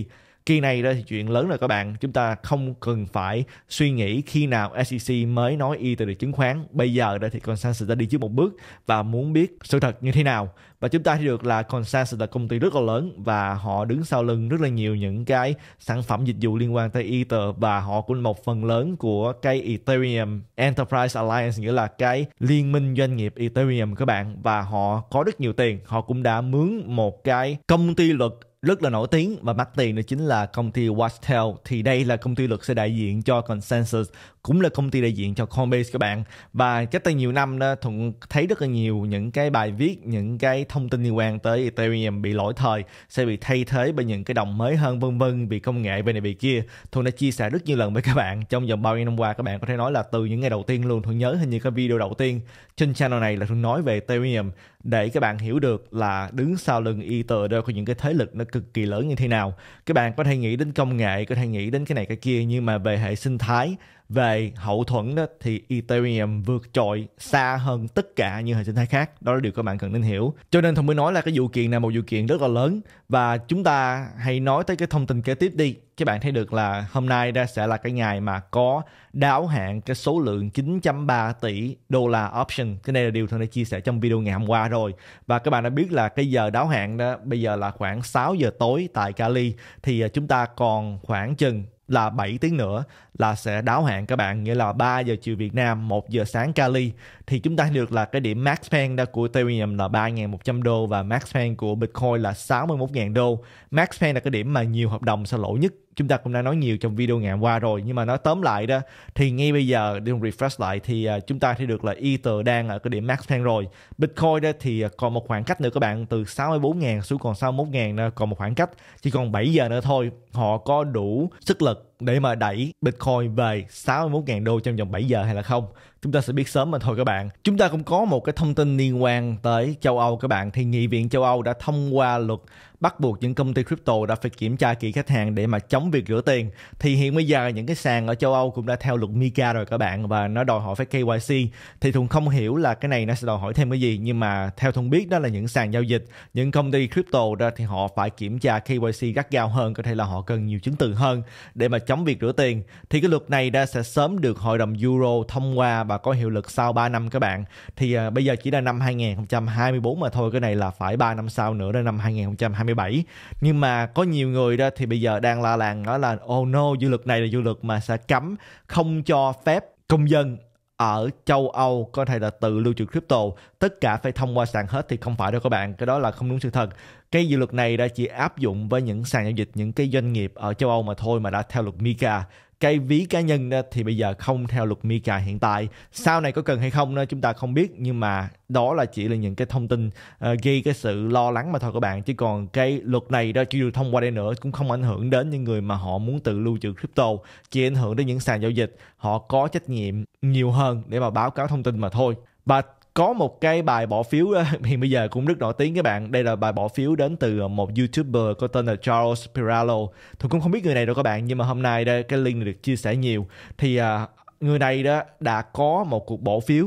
[SPEAKER 1] kỳ này đó thì chuyện lớn rồi các bạn chúng ta không cần phải suy nghĩ khi nào SEC mới nói y từ được chứng khoán bây giờ đó thì consensus đã đi trước một bước và muốn biết sự thật như thế nào và chúng ta thấy được là consensus là công ty rất là lớn và họ đứng sau lưng rất là nhiều những cái sản phẩm dịch vụ liên quan tới Ether và họ cũng một phần lớn của cái Ethereum Enterprise Alliance nghĩa là cái liên minh doanh nghiệp Ethereum các bạn và họ có rất nhiều tiền họ cũng đã mướn một cái công ty luật rất là nổi tiếng và mắc tiền đó chính là công ty Watchtel thì đây là công ty luật sẽ đại diện cho Consensus cũng là công ty đại diện cho Coinbase các bạn và chắc đây nhiều năm đó thuận thấy rất là nhiều những cái bài viết những cái thông tin liên quan tới Ethereum bị lỗi thời sẽ bị thay thế bởi những cái đồng mới hơn vân vân vì công nghệ bên này bị kia thuận đã chia sẻ rất nhiều lần với các bạn trong vòng bao nhiêu năm qua các bạn có thể nói là từ những ngày đầu tiên luôn thuận nhớ hình như cái video đầu tiên trên channel này là thuận nói về Ethereum để các bạn hiểu được là đứng sau lưng Ether đều có những cái thế lực nó cực kỳ lớn như thế nào các bạn có thể nghĩ đến công nghệ có thể nghĩ đến cái này cái kia nhưng mà về hệ sinh thái về hậu thuẫn đó thì Ethereum vượt trội xa hơn tất cả những hệ sinh thái khác đó là điều các bạn cần nên hiểu cho nên Thông mới nói là cái vụ kiện này một vụ kiện rất là lớn và chúng ta hãy nói tới cái thông tin kế tiếp đi các bạn thấy được là hôm nay đó sẽ là cái ngày mà có đáo hạn cái số lượng 9.3 tỷ đô la option cái này là điều Thuận đã chia sẻ trong video ngày hôm qua rồi và các bạn đã biết là cái giờ đáo hạn đó bây giờ là khoảng 6 giờ tối tại Cali thì à, chúng ta còn khoảng chừng là 7 tiếng nữa là sẽ đáo hạn các bạn nghĩa là 3 giờ chiều Việt Nam 1 giờ sáng Cali thì chúng ta được là cái điểm max pen của Ethereum là 3.100 đô và max pen của Bitcoin là 61.000 đô max pen là cái điểm mà nhiều hợp đồng sẽ lỗ nhất chúng ta cũng đã nói nhiều trong video ngày hôm qua rồi nhưng mà nói tóm lại đó thì ngay bây giờ đi refresh lại thì à, chúng ta thấy được là Ether đang ở cái điểm max plan rồi Bitcoin đó thì à, còn một khoảng cách nữa các bạn từ 64.000 xuống còn 61.000 còn một khoảng cách chỉ còn 7 giờ nữa thôi họ có đủ sức lực để mà đẩy Bitcoin về 61.000 đô trong vòng 7 giờ hay là không chúng ta sẽ biết sớm mà thôi các bạn chúng ta cũng có một cái thông tin liên quan tới châu âu các bạn thì nghị viện châu âu đã thông qua luật bắt buộc những công ty crypto đã phải kiểm tra kỹ khách hàng để mà chống việc rửa tiền thì hiện bây giờ những cái sàn ở châu âu cũng đã theo luật mica rồi các bạn và nó đòi hỏi phải kyc thì thùng không hiểu là cái này nó sẽ đòi hỏi thêm cái gì nhưng mà theo thùng biết đó là những sàn giao dịch những công ty crypto ra thì họ phải kiểm tra kyc gắt gao hơn có thể là họ cần nhiều chứng từ hơn để mà chống việc rửa tiền thì cái luật này đã sẽ sớm được hội đồng euro thông qua và và có hiệu lực sau 3 năm các bạn thì uh, bây giờ chỉ là năm 2024 mà thôi cái này là phải 3 năm sau nữa là năm 2027 nhưng mà có nhiều người đó thì bây giờ đang la làng đó là oh no dự luật này là dự luật mà sẽ cấm không cho phép công dân ở châu Âu có thể là tự lưu trữ crypto tất cả phải thông qua sàn hết thì không phải đâu các bạn cái đó là không đúng sự thật cái dự luật này đã chỉ áp dụng với những sàn giao dịch những cái doanh nghiệp ở châu Âu mà thôi mà đã theo luật MiCA cái ví cá nhân đó thì bây giờ không theo luật Mica hiện tại sau này có cần hay không đó chúng ta không biết nhưng mà đó là chỉ là những cái thông tin ờ, gây cái sự lo lắng mà thôi các bạn chứ còn cái luật này đó chỉ dù thông qua đây nữa cũng không ảnh hưởng đến những người mà họ muốn tự lưu trữ crypto chỉ ảnh hưởng đến những sàn giao dịch họ có trách nhiệm nhiều hơn để mà báo cáo thông tin mà thôi và có một cái bài bỏ phiếu hiện bây giờ cũng rất nổi tiếng các bạn đây là bài bỏ phiếu đến từ một youtuber có tên là Charles Piralo tôi cũng không biết người này đâu các bạn nhưng mà hôm nay đây cái link này được chia sẻ nhiều thì à, người này đó đã có một cuộc bỏ phiếu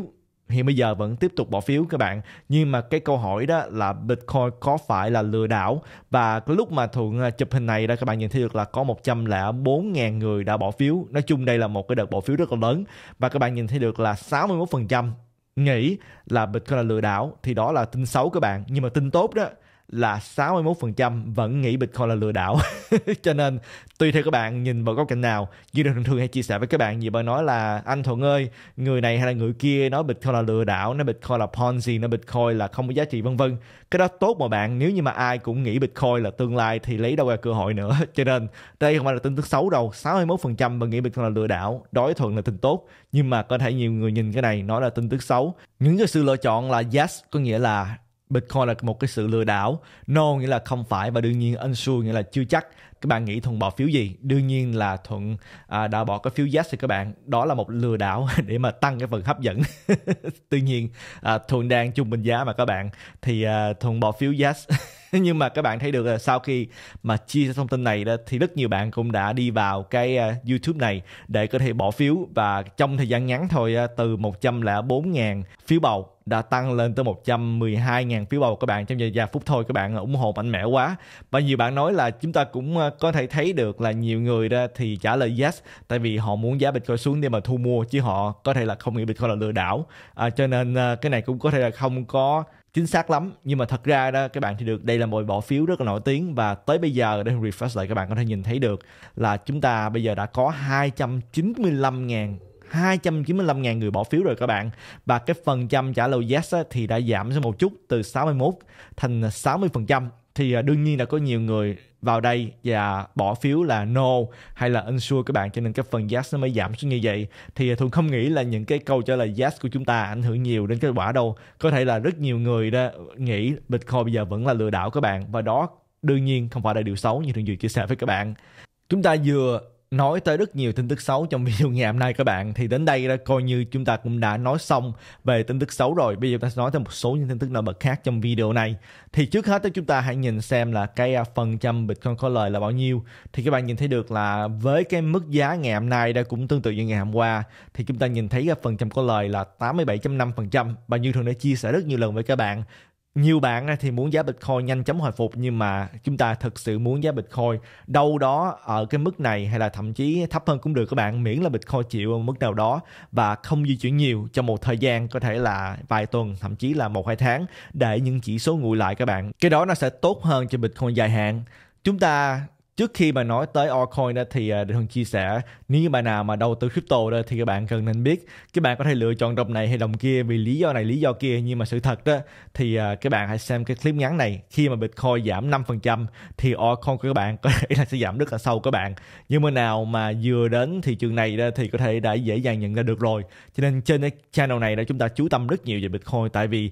[SPEAKER 1] hiện bây giờ vẫn tiếp tục bỏ phiếu các bạn nhưng mà cái câu hỏi đó là Bitcoin có phải là lừa đảo và cái lúc mà thuận à, chụp hình này đó các bạn nhìn thấy được là có 104.000 người đã bỏ phiếu nói chung đây là một cái đợt bỏ phiếu rất là lớn và các bạn nhìn thấy được là 61% nghĩ là Bitcoin là lừa đảo thì đó là tin xấu các bạn nhưng mà tin tốt đó là 61% vẫn nghĩ Bitcoin là lừa đảo. Cho nên tùy theo các bạn nhìn vào góc cạnh nào, như thường thường hay chia sẻ với các bạn gì bởi nói là anh Thuận ơi, người này hay là người kia nói Bitcoin là lừa đảo, nói Bitcoin là Ponzi, nói Bitcoin là không có giá trị vân vân. Cái đó tốt mà bạn, nếu như mà ai cũng nghĩ Bitcoin là tương lai thì lấy đâu ra cơ hội nữa. Cho nên đây không phải là tin tức xấu đâu, 61% vẫn nghĩ Bitcoin là lừa đảo, đối Thuận là tin tốt, nhưng mà có thể nhiều người nhìn cái này nói là tin tức xấu. Những cái sự lựa chọn là yes có nghĩa là Bitcoin là một cái sự lừa đảo. No nghĩa là không phải và đương nhiên unsure nghĩa là chưa chắc. Các bạn nghĩ Thuận bỏ phiếu gì? Đương nhiên là Thuận à, đã bỏ cái phiếu yes thì các bạn. Đó là một lừa đảo để mà tăng cái phần hấp dẫn. Tuy nhiên à, Thuận đang trung bình giá mà các bạn thì à, Thuận bỏ phiếu yes. nhưng mà các bạn thấy được là sau khi mà chia sẻ thông tin này đó thì rất nhiều bạn cũng đã đi vào cái uh, YouTube này để có thể bỏ phiếu và trong thời gian ngắn thôi uh, từ 104.000 phiếu bầu đã tăng lên tới 112.000 phiếu bầu các bạn trong vài, vài phút thôi các bạn ủng hộ mạnh mẽ quá và nhiều bạn nói là chúng ta cũng à, có thể thấy được là nhiều người ra thì trả lời yes tại vì họ muốn giá Bitcoin xuống để mà thu mua chứ họ có thể là không nghĩ Bitcoin là lừa đảo à, cho nên cái này cũng có thể là không có chính xác lắm nhưng mà thật ra đó các bạn thì được đây là một bỏ phiếu rất là nổi tiếng và tới bây giờ để refresh lại các bạn có thể nhìn thấy được là chúng ta bây giờ đã có 295.000 295.000 người bỏ phiếu rồi các bạn và cái phần trăm trả lời yes thì đã giảm xuống một chút từ 61 thành 60% thì à, đương nhiên là có nhiều người vào đây và bỏ phiếu là no hay là unsure các bạn cho nên cái phần yes nó mới giảm xuống như vậy thì à, thường không nghĩ là những cái câu trả lời yes của chúng ta ảnh hưởng nhiều đến kết quả đâu có thể là rất nhiều người đó nghĩ bitcoin bây giờ vẫn là lừa đảo các bạn và đó đương nhiên không phải là điều xấu như thường dự chia sẻ với các bạn chúng ta vừa nói tới rất nhiều tin tức xấu trong video ngày hôm nay các bạn thì đến đây đã coi như chúng ta cũng đã nói xong về tin tức xấu rồi bây giờ ta sẽ nói tới một số những tin tức nổi bật khác trong video này thì trước hết chúng ta hãy nhìn xem là cái à, phần trăm bitcoin có lời là bao nhiêu thì các bạn nhìn thấy được là với cái mức giá ngày hôm nay đã cũng tương tự như ngày hôm qua thì chúng ta nhìn thấy cái à, phần trăm có lời là 87.5% và như thường đã chia sẻ rất nhiều lần với các bạn nhiều bạn thì muốn giá Bitcoin nhanh chóng hồi phục nhưng mà chúng ta thực sự muốn giá Bitcoin đâu đó ở cái mức này hay là thậm chí thấp hơn cũng được các bạn miễn là Bitcoin chịu ở mức nào đó và không di chuyển nhiều trong một thời gian có thể là vài tuần thậm chí là một hai tháng để những chỉ số nguội lại các bạn cái đó nó sẽ tốt hơn cho Bitcoin dài hạn chúng ta trước khi mà nói tới altcoin đó thì uh, à, thường chia sẻ nếu như bạn nào mà đầu tư crypto đó thì các bạn cần nên biết các bạn có thể lựa chọn đồng này hay đồng kia vì lý do này lý do kia nhưng mà sự thật đó thì uh, các bạn hãy xem cái clip ngắn này khi mà bitcoin giảm 5% thì altcoin của các bạn có thể là sẽ giảm rất là sâu các bạn nhưng mà nào mà vừa đến thị trường này đó thì có thể đã dễ dàng nhận ra được rồi cho nên trên cái channel này đó chúng ta chú tâm rất nhiều về bitcoin tại vì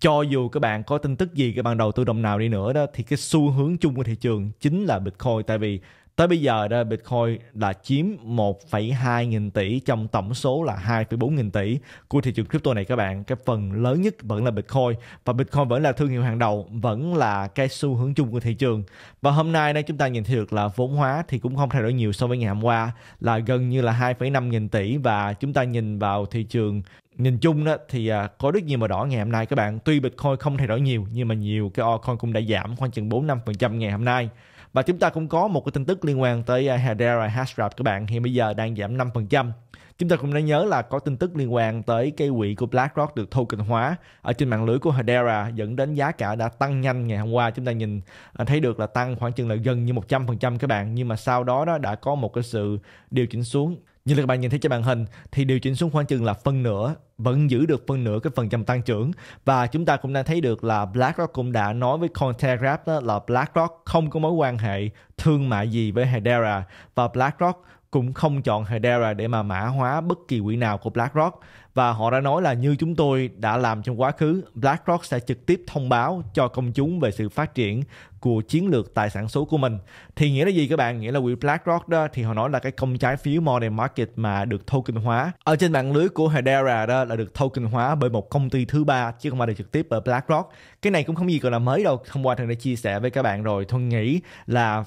[SPEAKER 1] cho dù các bạn có tin tức gì các bạn đầu tư đồng nào đi nữa đó thì cái xu hướng chung của thị trường chính là bitcoin tại vì tới bây giờ đó Bitcoin là chiếm 1,2 nghìn tỷ trong tổng số là 2,4 nghìn tỷ của thị trường crypto này các bạn cái phần lớn nhất vẫn là Bitcoin và Bitcoin vẫn là thương hiệu hàng đầu vẫn là cái xu hướng chung của thị trường và hôm nay đây chúng ta nhìn thấy được là vốn hóa thì cũng không thay đổi nhiều so với ngày hôm qua là gần như là 2,5 nghìn tỷ và chúng ta nhìn vào thị trường nhìn chung đó thì à, có rất nhiều màu đỏ ngày hôm nay các bạn tuy Bitcoin không thay đổi nhiều nhưng mà nhiều cái altcoin cũng đã giảm khoảng chừng 4-5% ngày hôm nay và chúng ta cũng có một cái tin tức liên quan tới à, Hedera Hashgraph các bạn hiện bây giờ đang giảm 5% chúng ta cũng đã nhớ là có tin tức liên quan tới cây quỹ của BlackRock được token hóa ở trên mạng lưới của Hedera à, dẫn đến giá cả đã tăng nhanh ngày hôm qua chúng ta nhìn à, thấy được là tăng khoảng chừng là gần như 100% các bạn nhưng mà sau đó đó đã có một cái sự điều chỉnh xuống như là các bạn nhìn thấy trên màn hình thì điều chỉnh xuống khoảng chừng là phân nửa vẫn giữ được phân nửa cái phần trăm tăng trưởng và chúng ta cũng đang thấy được là BlackRock cũng đã nói với Cointelegraph đó là BlackRock không có mối quan hệ thương mại gì với Hedera và BlackRock cũng không chọn Hedera để mà mã hóa bất kỳ quỹ nào của BlackRock và họ đã nói là như chúng tôi đã làm trong quá khứ, BlackRock sẽ trực tiếp thông báo cho công chúng về sự phát triển của chiến lược tài sản số của mình. Thì nghĩa là gì các bạn? Nghĩa là quỹ BlackRock đó thì họ nói là cái công trái phiếu modern market mà được token hóa. Ở trên mạng lưới của Hedera đó là được token hóa bởi một công ty thứ ba chứ không phải được trực tiếp bởi BlackRock. Cái này cũng không gì còn là mới đâu. Hôm qua thằng đã chia sẻ với các bạn rồi. Thuần nghĩ là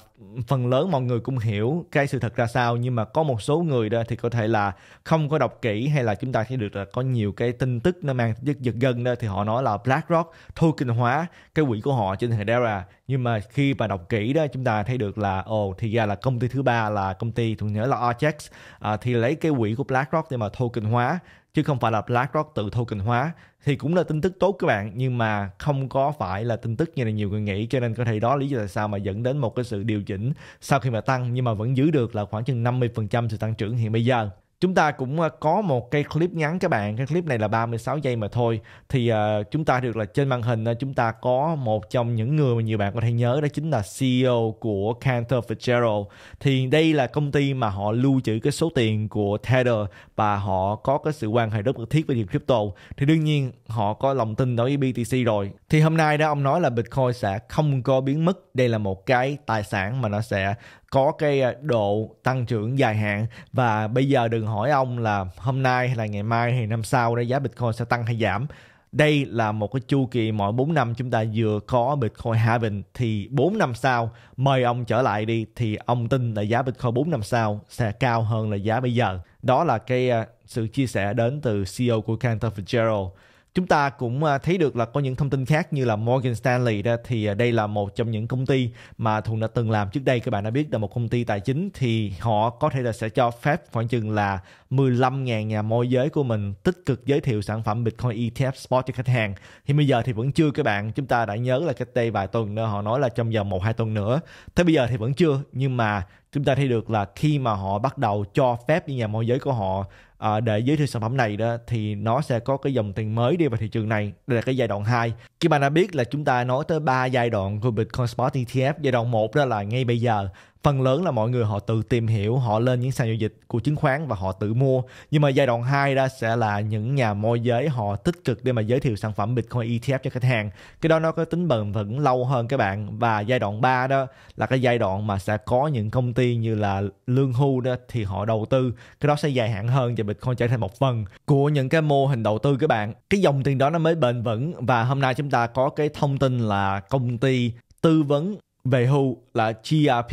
[SPEAKER 1] phần lớn mọi người cũng hiểu cái sự thật ra sao nhưng mà có một số người đó thì có thể là không có đọc kỹ hay là chúng ta sẽ được là có nhiều cái tin tức nó mang giật giật gân đó thì họ nói là BlackRock token hóa cái quỹ của họ trên Hedera nhưng mà khi mà đọc kỹ đó chúng ta thấy được là ồ oh, thì ra là công ty thứ ba là công ty thường nhớ là Archex à, thì lấy cái quỹ của BlackRock để mà token hóa chứ không phải là BlackRock tự token hóa thì cũng là tin tức tốt các bạn nhưng mà không có phải là tin tức như là nhiều người nghĩ cho nên có thể đó lý do tại sao mà dẫn đến một cái sự điều chỉnh sau khi mà tăng nhưng mà vẫn giữ được là khoảng chừng 50% sự tăng trưởng hiện bây giờ Chúng ta cũng ờ, có một cái clip ngắn các bạn, cái clip này là 36 giây mà thôi. Thì uh, chúng ta được là trên màn hình ờ, chúng ta có một trong những người mà nhiều bạn có thể nhớ đó chính là CEO của Cantor Fitzgerald. Thì đây là công ty mà họ lưu trữ cái số tiền của Tether và họ có cái sự quan hệ rất mật thiết với tiền crypto. Thì đương nhiên họ có lòng tin đối với BTC rồi. Thì hôm nay đó ông nói là Bitcoin sẽ không có biến mất. Đây là một cái tài sản mà nó sẽ có cái ờ, độ tăng trưởng dài hạn và bây giờ đừng hỏi ông là hôm nay hay là ngày mai hay năm sau đó giá Bitcoin sẽ tăng hay giảm. Đây là một cái chu kỳ mỗi 4 năm chúng ta vừa có Bitcoin halving thì 4 năm sau mời ông trở lại đi thì ông tin là giá Bitcoin 4 năm sau sẽ cao hơn là giá bây giờ. Đó là cái ờ, sự chia sẻ đến từ CEO của Cantor Fitzgerald chúng ta cũng à, thấy được là có những thông tin khác như là Morgan Stanley đó thì à, đây là một trong những công ty mà Thuận đã từng làm trước đây các bạn đã biết là một công ty tài chính thì họ có thể là sẽ cho phép khoảng chừng là 15.000 nhà môi giới của mình tích cực giới thiệu sản phẩm Bitcoin ETF Spot cho khách hàng thì bây giờ thì vẫn chưa các bạn chúng ta đã nhớ là cách đây vài tuần nữa họ nói là trong vòng một hai tuần nữa thế bây giờ thì vẫn chưa nhưng mà chúng ta thấy được là khi mà họ bắt đầu cho phép những nhà môi giới của họ à, để giới thiệu sản phẩm này đó thì nó sẽ có cái dòng tiền mới đi vào thị trường này đây là cái giai đoạn 2 khi bạn đã biết là chúng ta nói tới ba giai đoạn của Bitcoin Spot ETF giai đoạn 1 đó là ngay bây giờ phần lớn là mọi người họ tự tìm hiểu họ lên những sàn giao dịch của chứng khoán và họ tự mua nhưng mà giai đoạn 2 đó sẽ là những nhà môi giới họ tích cực để mà giới thiệu sản phẩm Bitcoin ETF cho khách hàng cái đó nó có tính bền vững lâu hơn các bạn và giai đoạn 3 đó là cái giai đoạn mà sẽ có những công ty như là lương hưu đó thì họ đầu tư cái đó sẽ dài hạn hơn và Bitcoin trở thành một phần của những cái mô hình đầu tư các bạn cái dòng tiền đó nó mới bền vững và hôm nay chúng ta có cái thông tin là công ty tư vấn về hưu là GRP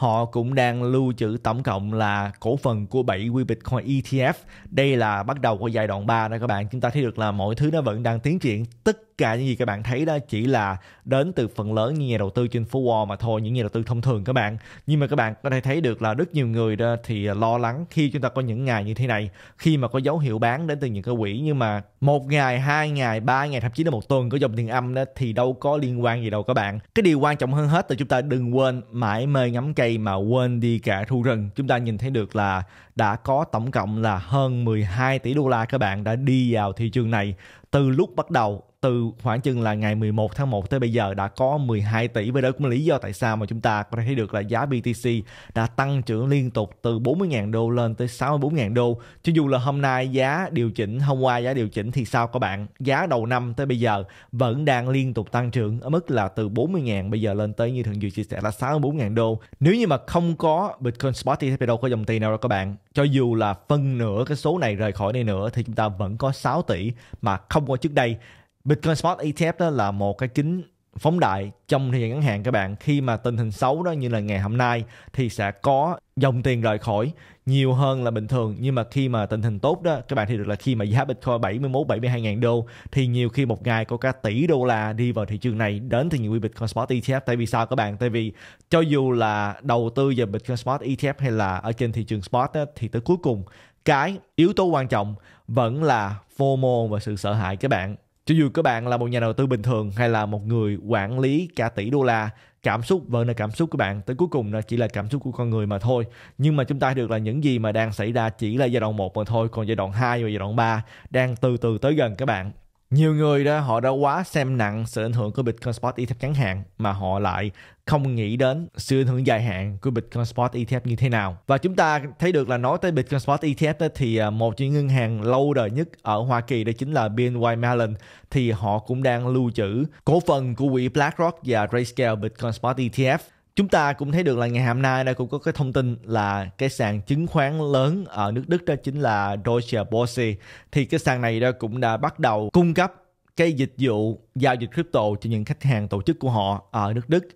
[SPEAKER 1] họ cũng đang lưu trữ tổng cộng là cổ phần của 7 quy Bitcoin ETF. Đây là bắt đầu của giai đoạn 3 đó các bạn. Chúng ta thấy được là mọi thứ nó vẫn đang tiến triển. Tất cả những gì các bạn thấy đó chỉ là đến từ phần lớn những nhà đầu tư trên phố Wall mà thôi, những nhà đầu tư thông thường các bạn. Nhưng mà các bạn có thể thấy được là rất nhiều người đó thì lo lắng khi chúng ta có những ngày như thế này, khi mà có dấu hiệu bán đến từ những cái quỹ nhưng mà một ngày, hai ngày, ba ngày thậm chí là một tuần có dòng tiền âm đó thì đâu có liên quan gì đâu các bạn. Cái điều quan trọng hơn hết là chúng ta đừng quên mãi mê ngắm cây đây mà quên đi cả thu rừng chúng ta nhìn thấy được là đã có tổng cộng là hơn 12 tỷ đô la các bạn đã đi vào thị trường này từ lúc bắt đầu từ khoảng chừng là ngày 11 tháng 1 tới bây giờ đã có 12 tỷ và đó cũng là lý do tại sao mà chúng ta có thể thấy được là giá BTC đã tăng trưởng liên tục từ 40.000 đô lên tới 64.000 đô cho dù là hôm nay giá điều chỉnh hôm qua giá điều chỉnh thì sao các bạn giá đầu năm tới bây giờ vẫn đang liên tục tăng trưởng ở mức là từ 40.000 bây giờ lên tới như thường dự chia sẻ là 64.000 đô nếu như mà không có Bitcoin spot thì đâu có dòng tiền nào đâu các bạn cho dù là phân nửa cái số này rời khỏi đây nữa thì chúng ta vẫn có 6 tỷ mà không có trước đây Bitcoin Spot ETF đó là một cái kính phóng đại trong thời gian ngắn hạn các bạn khi mà tình hình xấu đó như là ngày hôm nay thì sẽ có dòng tiền rời khỏi nhiều hơn là bình thường nhưng mà khi mà tình hình tốt đó các bạn thì được là khi mà giá Bitcoin 71 72 ngàn đô thì nhiều khi một ngày có cả tỷ đô la đi vào thị trường này đến từ những quy Bitcoin Spot ETF tại vì sao các bạn tại vì cho dù là đầu tư vào Bitcoin Spot ETF hay là ở trên thị trường Spot đó, thì tới cuối cùng cái yếu tố quan trọng vẫn là FOMO và sự sợ hãi các bạn cho dù các bạn là một nhà đầu tư bình thường hay là một người quản lý cả tỷ đô la cảm xúc vẫn là cảm xúc của bạn tới cuối cùng nó chỉ là cảm xúc của con người mà thôi nhưng mà chúng ta được là những gì mà đang xảy ra chỉ là giai đoạn 1 mà thôi còn giai đoạn 2 và giai đoạn 3 đang từ từ tới gần các bạn nhiều người đó họ đã quá xem nặng sự ảnh hưởng của Bitcoin Spot ETF ngắn hạn mà họ lại không nghĩ đến sự ảnh hưởng dài hạn của Bitcoin Spot ETF như thế nào. Và chúng ta thấy được là nói tới Bitcoin Spot ETF đó, thì à, một trong những ngân hàng lâu đời nhất ở Hoa Kỳ đó chính là BNY Mellon thì họ cũng đang lưu trữ cổ phần của quỹ BlackRock và Grayscale Bitcoin Spot ETF chúng ta cũng thấy được là ngày hôm nay đây cũng có cái thông tin là cái sàn chứng khoán lớn ở nước Đức đó chính là Deutsche Börse thì cái sàn này đó cũng đã bắt đầu cung cấp cái dịch vụ giao dịch crypto cho những khách hàng tổ chức của họ ở nước Đức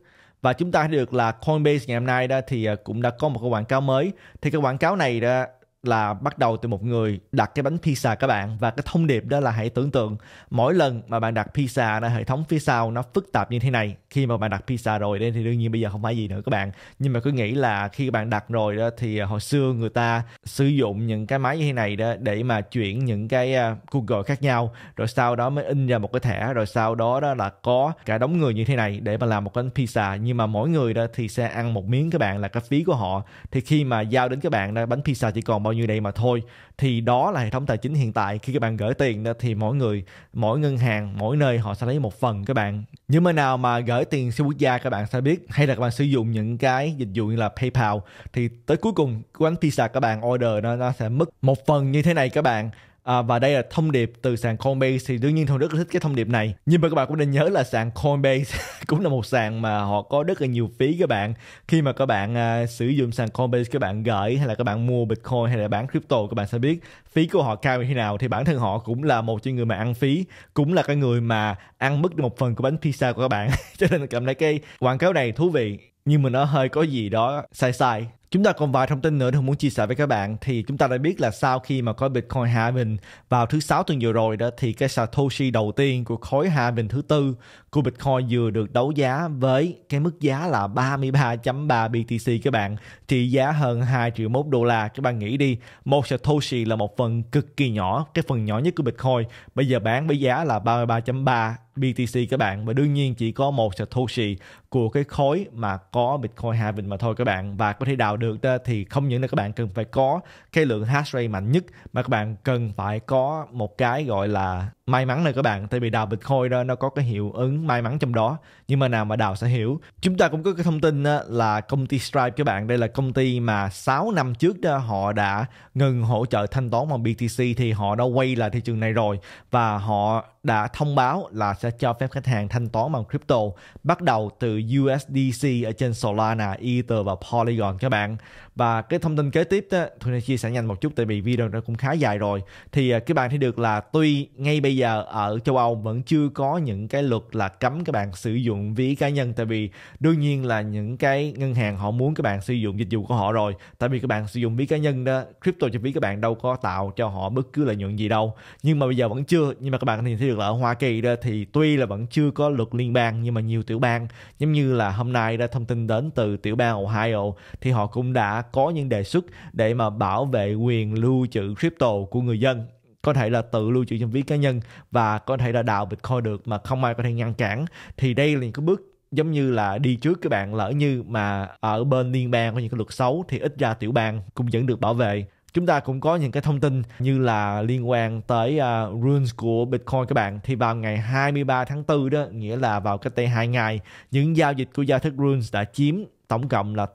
[SPEAKER 1] và chúng ta thấy được là Coinbase ngày hôm nay đó thì à, cũng đã có một cái quảng cáo mới thì cái quảng cáo này đó là bắt đầu từ một người đặt cái bánh pizza các bạn và cái thông điệp đó là hãy tưởng tượng mỗi lần mà bạn đặt pizza là hệ thống phía sau nó phức tạp như thế này khi mà bạn đặt pizza rồi đây thì đương nhiên bây giờ không phải gì nữa các bạn nhưng mà cứ nghĩ là khi bạn đặt rồi đó thì à, hồi xưa người ta sử dụng những cái máy như thế này đó để mà chuyển những cái cuộc à, gọi khác nhau rồi sau đó mới in ra một cái thẻ rồi sau đó đó là có cả đống người như thế này để mà làm một cái pizza nhưng mà mỗi người đó thì sẽ ăn một miếng các bạn là cái phí của họ thì khi mà giao đến các bạn đó bánh pizza chỉ còn bao nhiêu đây mà thôi thì đó là hệ thống tài chính hiện tại khi các bạn gửi tiền thì mỗi người mỗi ngân hàng mỗi nơi họ sẽ lấy một phần các bạn những nơi nào mà gửi tiền siêu quốc gia các bạn sẽ biết hay là các bạn sử dụng những cái dịch vụ như là PayPal thì tới cuối cùng quán pizza các bạn order nó nó sẽ mất một phần như thế này các bạn À, và đây là thông điệp từ sàn Coinbase thì đương nhiên Thằng rất là thích cái thông điệp này. Nhưng mà các bạn cũng nên nhớ là sàn Coinbase cũng là một sàn mà họ có rất là nhiều phí các bạn. Khi mà các bạn à, sử dụng sàn Coinbase các bạn gửi hay là các bạn mua Bitcoin hay là bán crypto các bạn sẽ biết phí của họ cao như thế nào thì bản thân họ cũng là một trong người mà ăn phí, cũng là cái người mà ăn mất một phần của bánh pizza của các bạn. Cho nên cảm thấy cái quảng cáo này thú vị nhưng mà nó hơi có gì đó sai sai Chúng ta còn vài thông tin nữa tôi muốn chia sẻ với các bạn thì chúng ta đã biết là sau khi mà có Bitcoin hạ bình vào thứ sáu tuần vừa rồi đó thì cái Satoshi đầu tiên của khối hạ bình thứ tư của Bitcoin vừa được đấu giá với cái mức giá là 33.3 BTC các bạn, trị giá hơn 2 triệu mốt đô la. Các bạn nghĩ đi, một Satoshi là một phần cực kỳ nhỏ, cái phần nhỏ nhất của Bitcoin, bây giờ bán với giá là 33.3 BTC các bạn và đương nhiên chỉ có một Satoshi của cái khối mà có Bitcoin Having mà thôi các bạn và có thể đào được thì không những là các bạn cần phải có cái lượng hash rate mạnh nhất mà các bạn cần phải có một cái gọi là may mắn này các bạn tại vì đào bịch khôi đó nó có cái hiệu ứng may mắn trong đó nhưng mà nào mà đào sẽ hiểu chúng ta cũng có cái thông tin là công ty stripe các bạn đây là công ty mà 6 năm trước đó họ đã ngừng hỗ trợ thanh toán bằng btc thì họ đã quay lại thị trường này rồi và họ đã thông báo là sẽ cho phép khách hàng thanh toán bằng crypto bắt đầu từ USDC ở trên Solana, Ether và Polygon các bạn. Và cái thông tin kế tiếp đó, tôi chia sẻ nhanh một chút tại vì video nó cũng khá dài rồi. Thì à, các bạn thấy được là tuy ngay bây giờ ở châu Âu vẫn chưa có những cái luật là cấm các bạn sử dụng ví cá nhân tại vì đương nhiên là những cái ngân hàng họ muốn các bạn sử dụng dịch vụ của họ rồi. Tại vì các bạn sử dụng ví cá nhân đó, crypto cho ví các bạn đâu có tạo cho họ bất cứ lợi nhuận gì đâu. Nhưng mà bây giờ vẫn chưa, nhưng mà các bạn thì thấy được việc là ở Hoa Kỳ đó thì tuy là vẫn chưa có luật liên bang nhưng mà nhiều tiểu bang giống như là hôm nay đã thông tin đến từ tiểu bang Ohio thì họ cũng đã có những đề xuất để mà bảo vệ quyền lưu trữ crypto của người dân có thể là tự lưu trữ trong ví cá nhân và có thể là đào bitcoin được mà không ai có thể ngăn cản thì đây là những cái bước giống như là đi trước các bạn lỡ như mà ở bên liên bang có những cái luật xấu thì ít ra tiểu bang cũng vẫn được bảo vệ chúng ta cũng có những cái thông tin như là liên quan tới uh, rules của Bitcoin các bạn thì vào ngày 23 tháng 4 đó nghĩa là vào cách đây 2 ngày những giao dịch của giao thức runes đã chiếm tổng cộng là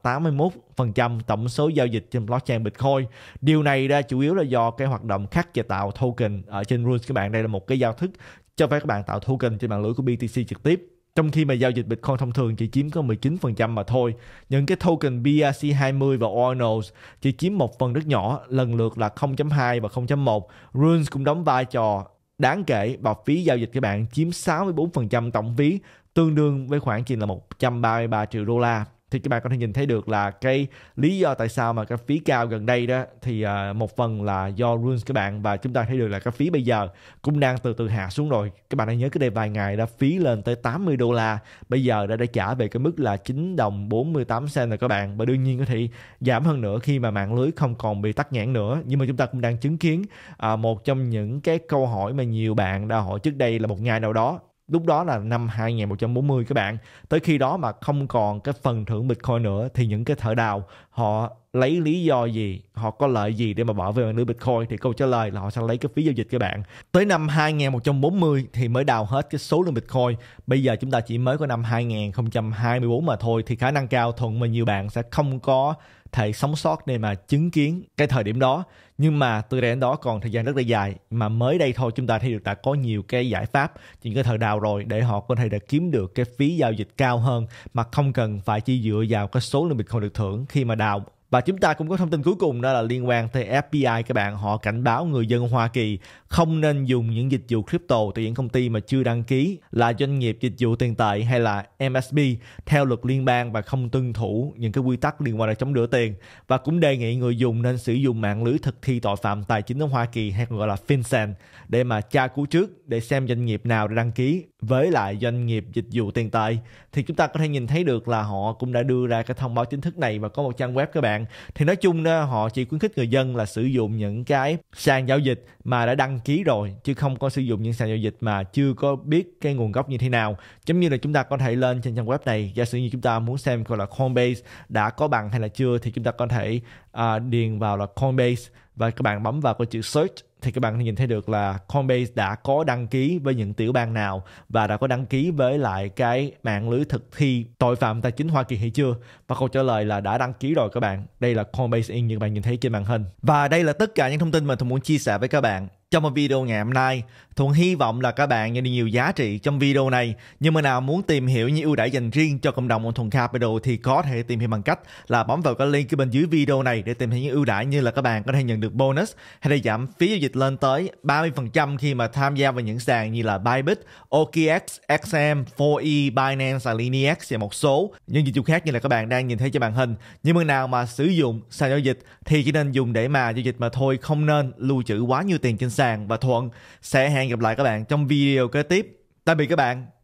[SPEAKER 1] 81% tổng số giao dịch trên blockchain Bitcoin. Điều này ra chủ yếu là do cái hoạt động khắc và tạo token ở trên Runes các bạn. Đây là một cái giao thức cho phép các bạn tạo token trên mạng lưới của BTC trực tiếp trong khi mà giao dịch Bitcoin thông thường chỉ chiếm có 19% mà thôi. Những cái token BRC20 và Ordinals chỉ chiếm một phần rất nhỏ, lần lượt là 0.2 và 0.1. Runes cũng đóng vai trò đáng kể và phí giao dịch các bạn chiếm 64% tổng phí, tương đương với khoảng chỉ là 133 triệu đô la thì các bạn có thể nhìn thấy được là cái lý do tại sao mà cái phí cao gần đây đó thì à, một phần là do runes các bạn và chúng ta thấy được là cái phí bây giờ cũng đang từ từ hạ xuống rồi các bạn hãy nhớ cái đây vài ngày đã phí lên tới 80 đô la bây giờ đã đã trả về cái mức là 9 đồng 48 cent rồi các bạn và đương nhiên có thể giảm hơn nữa khi mà mạng lưới không còn bị tắc nghẽn nữa nhưng mà chúng ta cũng đang chứng kiến à, một trong những cái câu hỏi mà nhiều bạn đã hỏi trước đây là một ngày nào đó lúc đó là năm 2140 các bạn tới khi đó mà không còn cái phần thưởng bitcoin nữa thì những cái thợ đào họ lấy lý do gì họ có lợi gì để mà bỏ về lưới bitcoin thì câu trả lời là họ sẽ lấy cái phí giao dịch các bạn tới năm 2140 thì mới đào hết cái số lượng bitcoin bây giờ chúng ta chỉ mới có năm 2024 mà thôi thì khả năng cao thuận mà nhiều bạn sẽ không có thể sống sót để mà chứng kiến cái thời điểm đó nhưng mà từ đây đến đó còn thời gian rất là dài mà mới đây thôi chúng ta thấy được đã có nhiều cái giải pháp những cái thời đào rồi để họ có thể đã kiếm được cái phí giao dịch cao hơn mà không cần phải chỉ dựa vào cái số lượng bitcoin được thưởng khi mà đào và chúng ta cũng có thông tin cuối cùng đó là liên quan tới FBI các bạn họ cảnh báo người dân Hoa Kỳ không nên dùng những dịch vụ crypto từ những công ty mà chưa đăng ký là doanh nghiệp dịch vụ tiền tệ hay là MSB theo luật liên bang và không tuân thủ những cái quy tắc liên quan đến chống rửa tiền và cũng đề nghị người dùng nên sử dụng mạng lưới thực thi tội phạm tài chính ở Hoa Kỳ hay còn gọi là FinCEN để mà tra cứu trước để xem doanh nghiệp nào đã đăng ký với lại doanh nghiệp dịch vụ tiền tệ thì chúng ta có thể nhìn thấy được là họ cũng đã đưa ra cái thông báo chính thức này và có một trang web các bạn thì nói chung đó, họ chỉ khuyến khích người dân là sử dụng những cái sàn giao dịch mà đã đăng đăng ký rồi chứ không có sử dụng những sàn giao dịch mà chưa có biết cái nguồn gốc như thế nào giống như là chúng ta có thể lên trên trang web này giả sử như chúng ta muốn xem coi là Coinbase đã có bằng hay là chưa thì chúng ta có thể uh, điền vào là Coinbase và các bạn bấm vào cái chữ search thì các bạn nhìn thấy được là Coinbase đã có đăng ký với những tiểu bang nào và đã có đăng ký với lại cái mạng lưới thực thi tội phạm tài chính Hoa Kỳ hay chưa? Và câu trả lời là đã đăng ký rồi các bạn. Đây là Coinbase Inc. như các bạn nhìn thấy trên màn hình. Và đây là tất cả những thông tin mà tôi muốn chia sẻ với các bạn. Trong video ngày hôm nay, Thuận hy vọng là các bạn nhận được nhiều giá trị trong video này. Nhưng mà nào muốn tìm hiểu những ưu đãi dành riêng cho cộng đồng của Thuận Capital thì có thể tìm hiểu bằng cách là bấm vào cái link bên dưới video này để tìm hiểu những ưu đãi như là các bạn có thể nhận được bonus hay là giảm phí giao dịch lên tới 30% khi mà tham gia vào những sàn như là Bybit, OKX, XM, 4E, Binance, Alinex và một số những dịch vụ khác như là các bạn đang nhìn thấy trên màn hình. Nhưng mà nào mà sử dụng sàn giao dịch thì chỉ nên dùng để mà giao dịch mà thôi không nên lưu trữ quá nhiều tiền trên sàn và Thuận sẽ hẹn gặp lại các bạn trong video kế tiếp tạm biệt các bạn